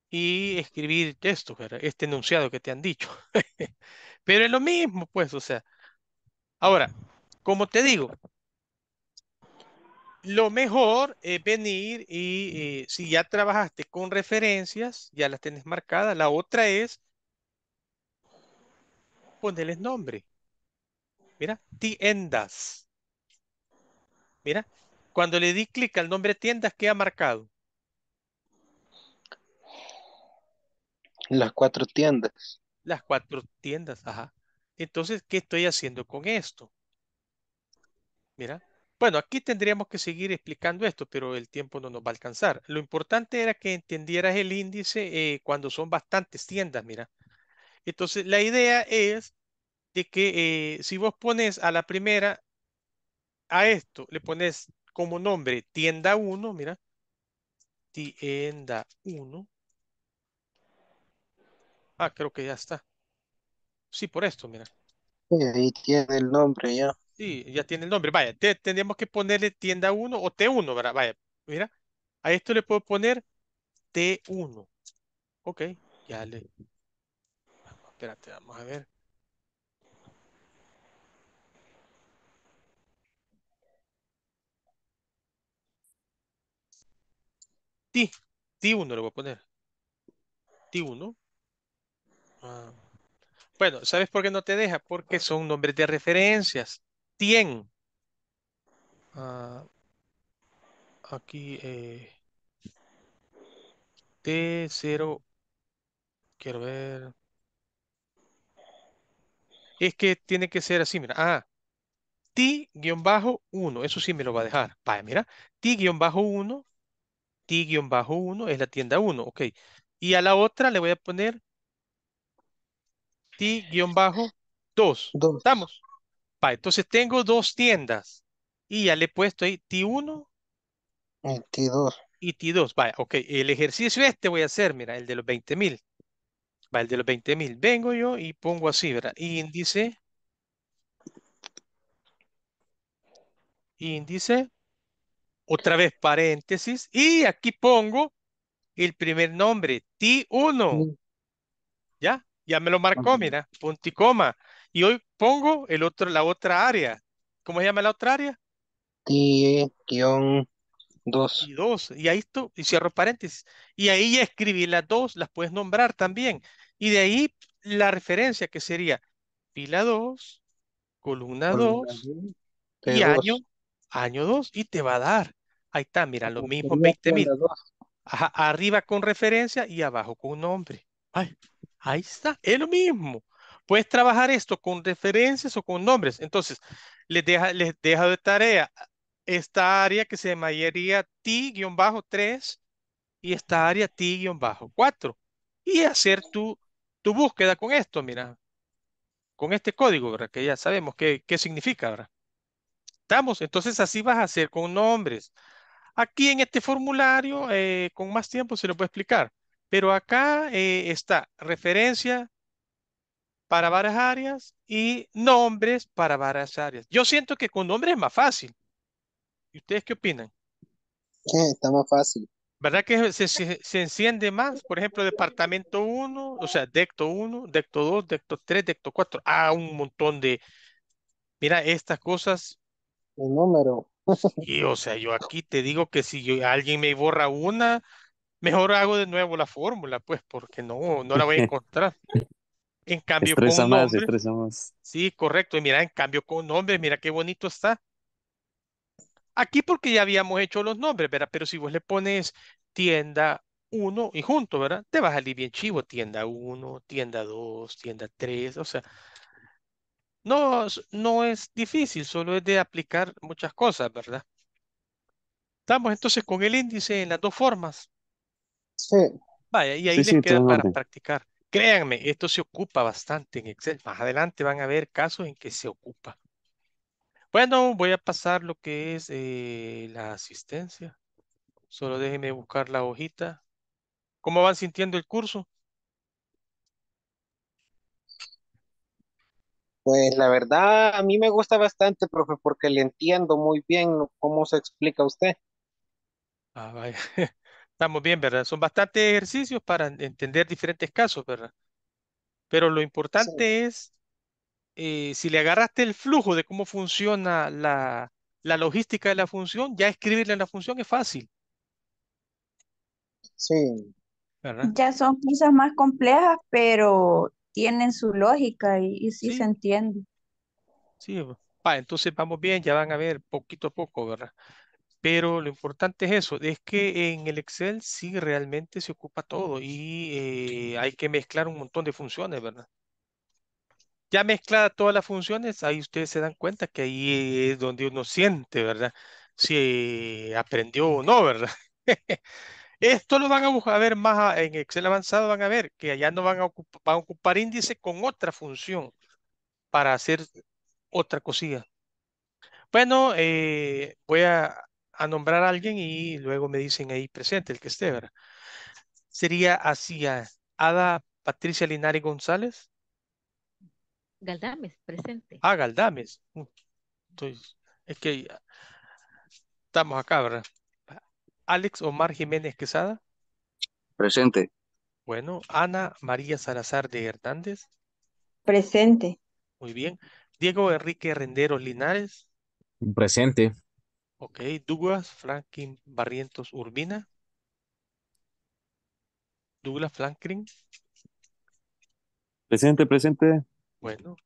y escribir esto, ¿verdad? este enunciado que te han dicho. [LAUGHS] Pero es lo mismo, pues, o sea. Ahora, como te digo, lo mejor es venir y eh, si ya trabajaste con referencias, ya las tenés marcadas. La otra es el nombre. Mira, tiendas. Mira, cuando le di clic al nombre tiendas, ¿qué ha marcado? Las cuatro tiendas. Las cuatro tiendas, ajá. Entonces, ¿qué estoy haciendo con esto? Mira. Bueno, aquí tendríamos que seguir explicando esto, pero el tiempo no nos va a alcanzar. Lo importante era que entendieras el índice eh, cuando son bastantes tiendas, mira. Entonces, la idea es que eh, si vos pones a la primera, a esto le pones como nombre tienda 1, mira, tienda 1. Ah, creo que ya está. Sí, por esto, mira. Sí, ahí tiene el nombre ya. Sí, ya tiene el nombre. Vaya, tendríamos que ponerle tienda 1 o T1, ¿verdad? Vaya, mira, a esto le puedo poner T1. Ok, ya le... Espérate, vamos a ver. T. ti 1 le voy a poner. T1. Ah. Bueno, ¿sabes por qué no te deja? Porque son nombres de referencias. Tien. Ah. aquí. Eh. T0. Quiero ver. Es que tiene que ser así, mira. Ah, ti 1 Eso sí me lo va a dejar. Vaya, mira. ti 1 T-1 es la tienda 1, ok. Y a la otra le voy a poner T-2. ¿Estamos? Va, entonces tengo dos tiendas y ya le he puesto ahí T1 y T2. Y T2, vaya, ok. El ejercicio este voy a hacer, mira, el de los 20 mil. Va, el de los 20 mil. Vengo yo y pongo así, ¿verdad? Índice. Índice otra vez paréntesis. Y aquí pongo el primer nombre, T1. ¿Ya? Ya me lo marcó, mira, punto y hoy pongo el otro, la otra área. ¿Cómo se llama la otra área? T-2. Y dos. Y ahí esto, y cierro paréntesis. Y ahí ya escribí las dos, las puedes nombrar también. Y de ahí la referencia que sería fila 2, columna 2 y año, año 2. Y te va a dar Ahí está, mira, lo mismo, 20 mil. arriba con referencia y abajo con nombre. ahí está, es lo mismo. Puedes trabajar esto con referencias o con nombres. Entonces, les deja, les deja de tarea esta área que se llamaría t 3 y esta área t 4 Y hacer tu, tu búsqueda con esto, mira. Con este código, ¿verdad? Que ya sabemos qué, qué significa, ¿Estamos? Entonces así vas a hacer con nombres. Aquí en este formulario, eh, con más tiempo se lo puedo explicar, pero acá eh, está referencia para varias áreas y nombres para varias áreas. Yo siento que con nombres es más fácil. ¿Y ustedes qué opinan? Sí, [LAUGHS] está más fácil. ¿Verdad que se, se, se, enciende más? Por ejemplo, departamento 1, o sea, decto 1, decto 2, decto 3, decto 4. Ah, un montón de... Mira, estas cosas... El número. Y o sea, yo aquí te digo que si alguien me borra una, mejor hago de nuevo la fórmula, pues, porque no, no la voy a [LAUGHS] encontrar. En cambio, con más, Sí, correcto. Y mira, en cambio, con nombre, mira qué bonito está. Aquí porque ya habíamos hecho los nombres, ¿verdad? Pero si vos le pones tienda 1 y junto, ¿verdad? Te vas a salir bien chivo, tienda 1, tienda 2, tienda 3, o sea, no, no es difícil, solo es de aplicar muchas cosas, ¿verdad? Estamos entonces con el índice en las dos formas. Sí. Vaya, y ahí les queda para practicar. Créanme, esto se ocupa bastante en Excel. Más adelante van a ver casos en que se ocupa. Bueno, voy a pasar lo que es eh, la asistencia. Solo déjenme buscar la hojita. ¿Cómo van sintiendo el curso? Pues la verdad, a mí me gusta bastante, profe, porque le entiendo muy bien cómo se explica usted. Ah, vaya. [LAUGHS] Estamos bien, ¿verdad? Son bastantes ejercicios para entender diferentes casos, ¿verdad? Pero lo importante es, eh, si le agarraste el flujo de cómo funciona la, la logística de la función, ya escribirle la función es fácil, sí, ¿verdad? Ya son cosas más complejas, pero tienen su lógica y, y sí, se entiende. Sí, pa, entonces vamos bien, ya van a ver poquito a poco, ¿verdad? Pero lo importante es eso, es que en el Excel sí realmente se ocupa todo y eh, hay que mezclar un montón de funciones, ¿verdad? Ya mezcladas todas las funciones, ahí ustedes se dan cuenta que ahí es donde uno siente, ¿verdad? Si eh, aprendió o no, ¿verdad? [LAUGHS] Esto lo van a, buscar, a ver más en Excel avanzado, van a ver que allá no van a, ocupar, índice con otra función para hacer otra cosilla. Bueno, eh, voy a, nombrar a alguien y luego me dicen ahí presente el que esté, ¿verdad? Sería así, Ada Patricia Linares González. Galdames, presente. Ah, Galdames. Entonces, es que estamos acá, ¿verdad? Alex Omar Jiménez Quesada. Presente. Bueno, Ana María Salazar de Hernández. Presente. Muy bien. Diego Enrique Renderos Linares. Presente. Ok. Douglas Franklin Barrientos Urbina. Douglas Franklin. Presente, presente. Bueno.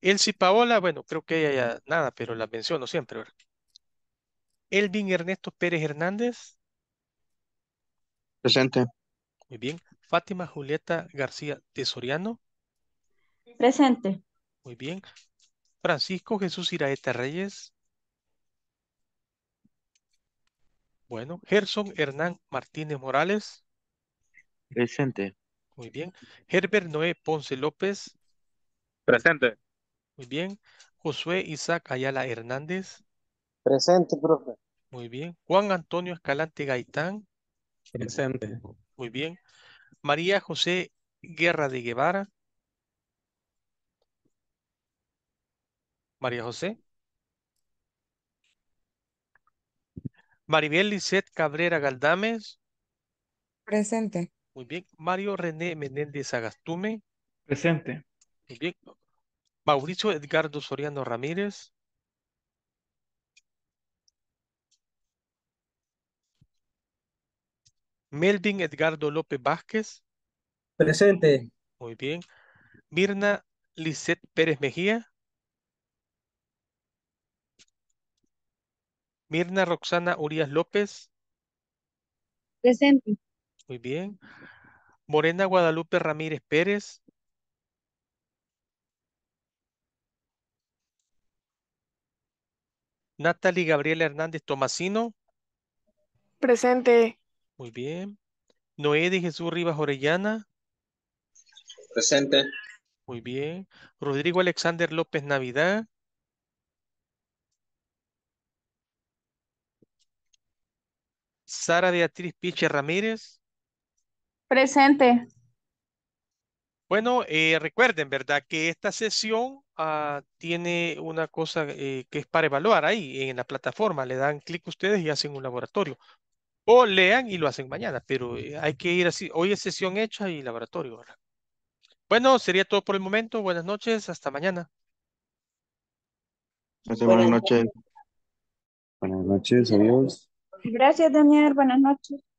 Elsie Paola, bueno, creo que ella ya nada, pero la menciono siempre, ¿verdad? Elvin Ernesto Pérez Hernández. Presente. Muy bien. Fátima Julieta García Tesoriano. Presente. Muy bien. Francisco Jesús Iraeta Reyes. Bueno, Gerson Hernán Martínez Morales. Presente. Muy bien. Herbert Noé Ponce López. Presente. Muy bien. Josué Isaac Ayala Hernández. Presente, profe. Muy bien. Juan Antonio Escalante Gaitán. Presente. Muy bien. María José Guerra de Guevara. María José. Maribel Lisset Cabrera Galdames. Presente. Muy bien. Mario René Menéndez Agastume. Presente. Muy bien. Mauricio Edgardo Soriano Ramírez. Melvin Edgardo López Vázquez. Presente. Muy bien. Mirna Lisette Pérez Mejía. Mirna Roxana Urias López. Presente. Muy bien. Morena Guadalupe Ramírez Pérez. Natalie Gabriela Hernández Tomasino. Presente. Muy bien. Noé de Jesús Rivas Orellana. Presente. Muy bien. Rodrigo Alexander López Navidad. Sara Beatriz Piche Ramírez. Presente. Bueno, eh, recuerden, ¿verdad? Que esta sesión ah, tiene una cosa eh, que es para evaluar ahí en la plataforma. Le dan clic ustedes y hacen un laboratorio. O lean y lo hacen mañana, pero eh, hay que ir así. Hoy es sesión hecha y laboratorio. Bueno, sería todo por el momento. Buenas noches, hasta mañana. buenas noches. Buenas noches, adiós. Gracias, Daniel. Buenas noches.